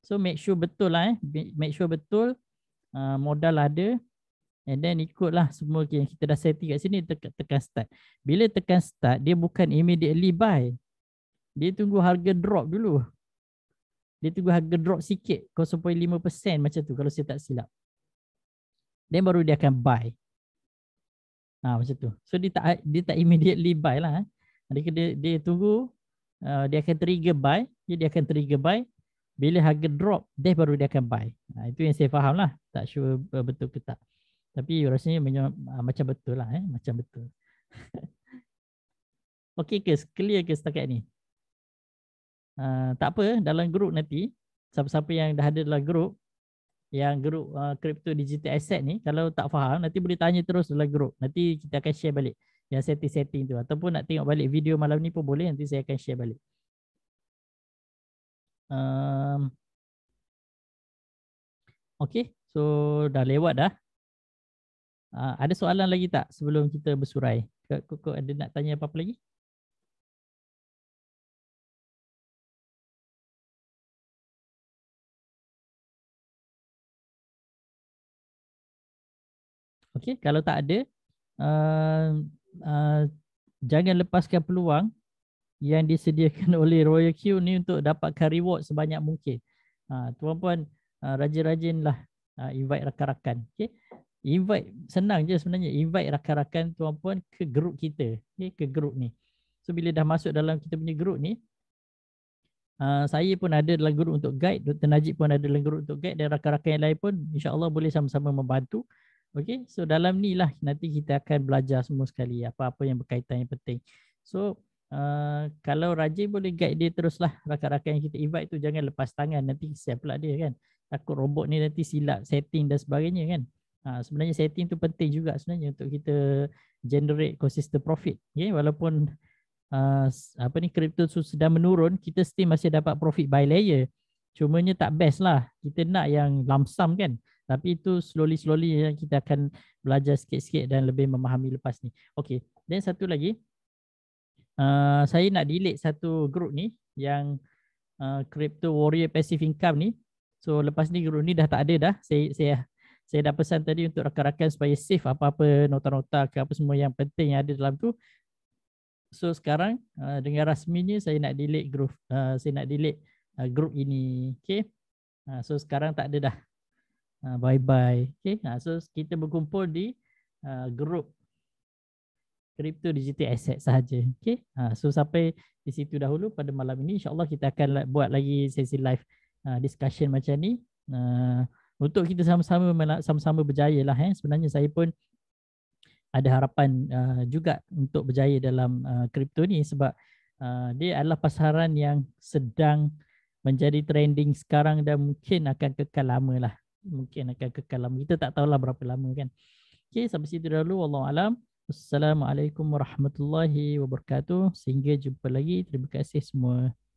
so make sure betul lah eh make sure betul uh, modal ada And then ikutlah semua yang kita dah setting kat sini tekan, tekan start. Bila tekan start, dia bukan immediately buy. Dia tunggu harga drop dulu. Dia tunggu harga drop sikit 0.5% macam tu kalau saya tak silap. Then baru dia akan buy. Ha, macam tu. So dia tak dia tak immediately buy lah. Dia, eh. dia, dia tunggu uh, dia akan trigger buy. Dia, dia akan trigger buy. Bila harga drop, dia baru dia akan buy. Ha, itu yang saya faham lah. Tak sure uh, betul ke tak. Tapi rasanya ah, macam, betul lah. Eh? Macam betul. okay ke? Clear ke setakat ni? Uh, tak apa. Dalam grup nanti. Siapa-siapa yang dah ada dalam grup. Yang grup uh, ah, crypto digital asset ni. Kalau tak faham. Nanti boleh tanya terus dalam grup. Nanti kita akan share balik. Yang setting-setting tu. Ataupun nak tengok balik video malam ni pun boleh. Nanti saya akan share balik. Um, ehm, okay. So dah lewat dah. Ah, ada soalan lagi tak sebelum kita bersurai? Kau ada nak tanya apa-apa lagi? Okey, kalau tak ada, uh, uh, jangan lepaskan peluang yang disediakan oleh Royal Q ni untuk dapatkan reward sebanyak mungkin. Uh, tuan-puan, uh, rajin-rajinlah uh, invite rakan-rakan. Okey invite senang je sebenarnya invite rakan-rakan tuan puan ke grup kita okay, ke grup ni so bila dah masuk dalam kita punya grup ni uh, saya pun ada dalam grup untuk guide Dr. Najib pun ada dalam grup untuk guide dan rakan-rakan yang lain pun insyaAllah boleh sama-sama membantu Okay, so dalam ni lah nanti kita akan belajar semua sekali apa-apa yang berkaitan yang penting. So uh, kalau rajin boleh guide dia teruslah rakan-rakan yang kita invite tu jangan lepas tangan nanti kesian pula dia kan. Takut robot ni nanti silap setting dan sebagainya kan. Ha, sebenarnya setting tu penting juga sebenarnya untuk kita generate consistent profit. Okay, ya, walaupun uh, apa ni crypto tu sedang menurun, kita still masih dapat profit by layer. Cuma Cumanya tak best lah. Kita nak yang lamsam kan. Tapi itu slowly-slowly yang kita akan belajar sikit-sikit dan lebih memahami lepas ni. Okay. dan satu lagi. Uh, saya nak delete satu group ni yang uh, Crypto Warrior Passive Income ni. So lepas ni group ni dah tak ada dah. Saya, saya saya dah pesan tadi untuk rakan-rakan supaya save apa-apa nota-nota ke apa semua yang penting yang ada dalam tu. So sekarang uh, dengan rasminya saya nak delete group uh, saya nak delete uh, group ini. Okay. so sekarang tak ada dah. Bye-bye. Uh, okay. so kita berkumpul di group crypto digital asset saja. Okay. Uh, so sampai di situ dahulu pada malam ini. InsyaAllah kita akan buat lagi sesi live discussion macam ni. Uh, untuk kita sama-sama sama-sama berjaya lah eh. sebenarnya saya pun ada harapan uh, juga untuk berjaya dalam uh, kripto uh, ni sebab uh, dia adalah pasaran yang sedang menjadi trending sekarang dan mungkin akan kekal lama lah mungkin akan kekal lama kita tak tahulah berapa lama kan okey sampai situ dulu wallahu alam assalamualaikum warahmatullahi wabarakatuh sehingga jumpa lagi terima kasih semua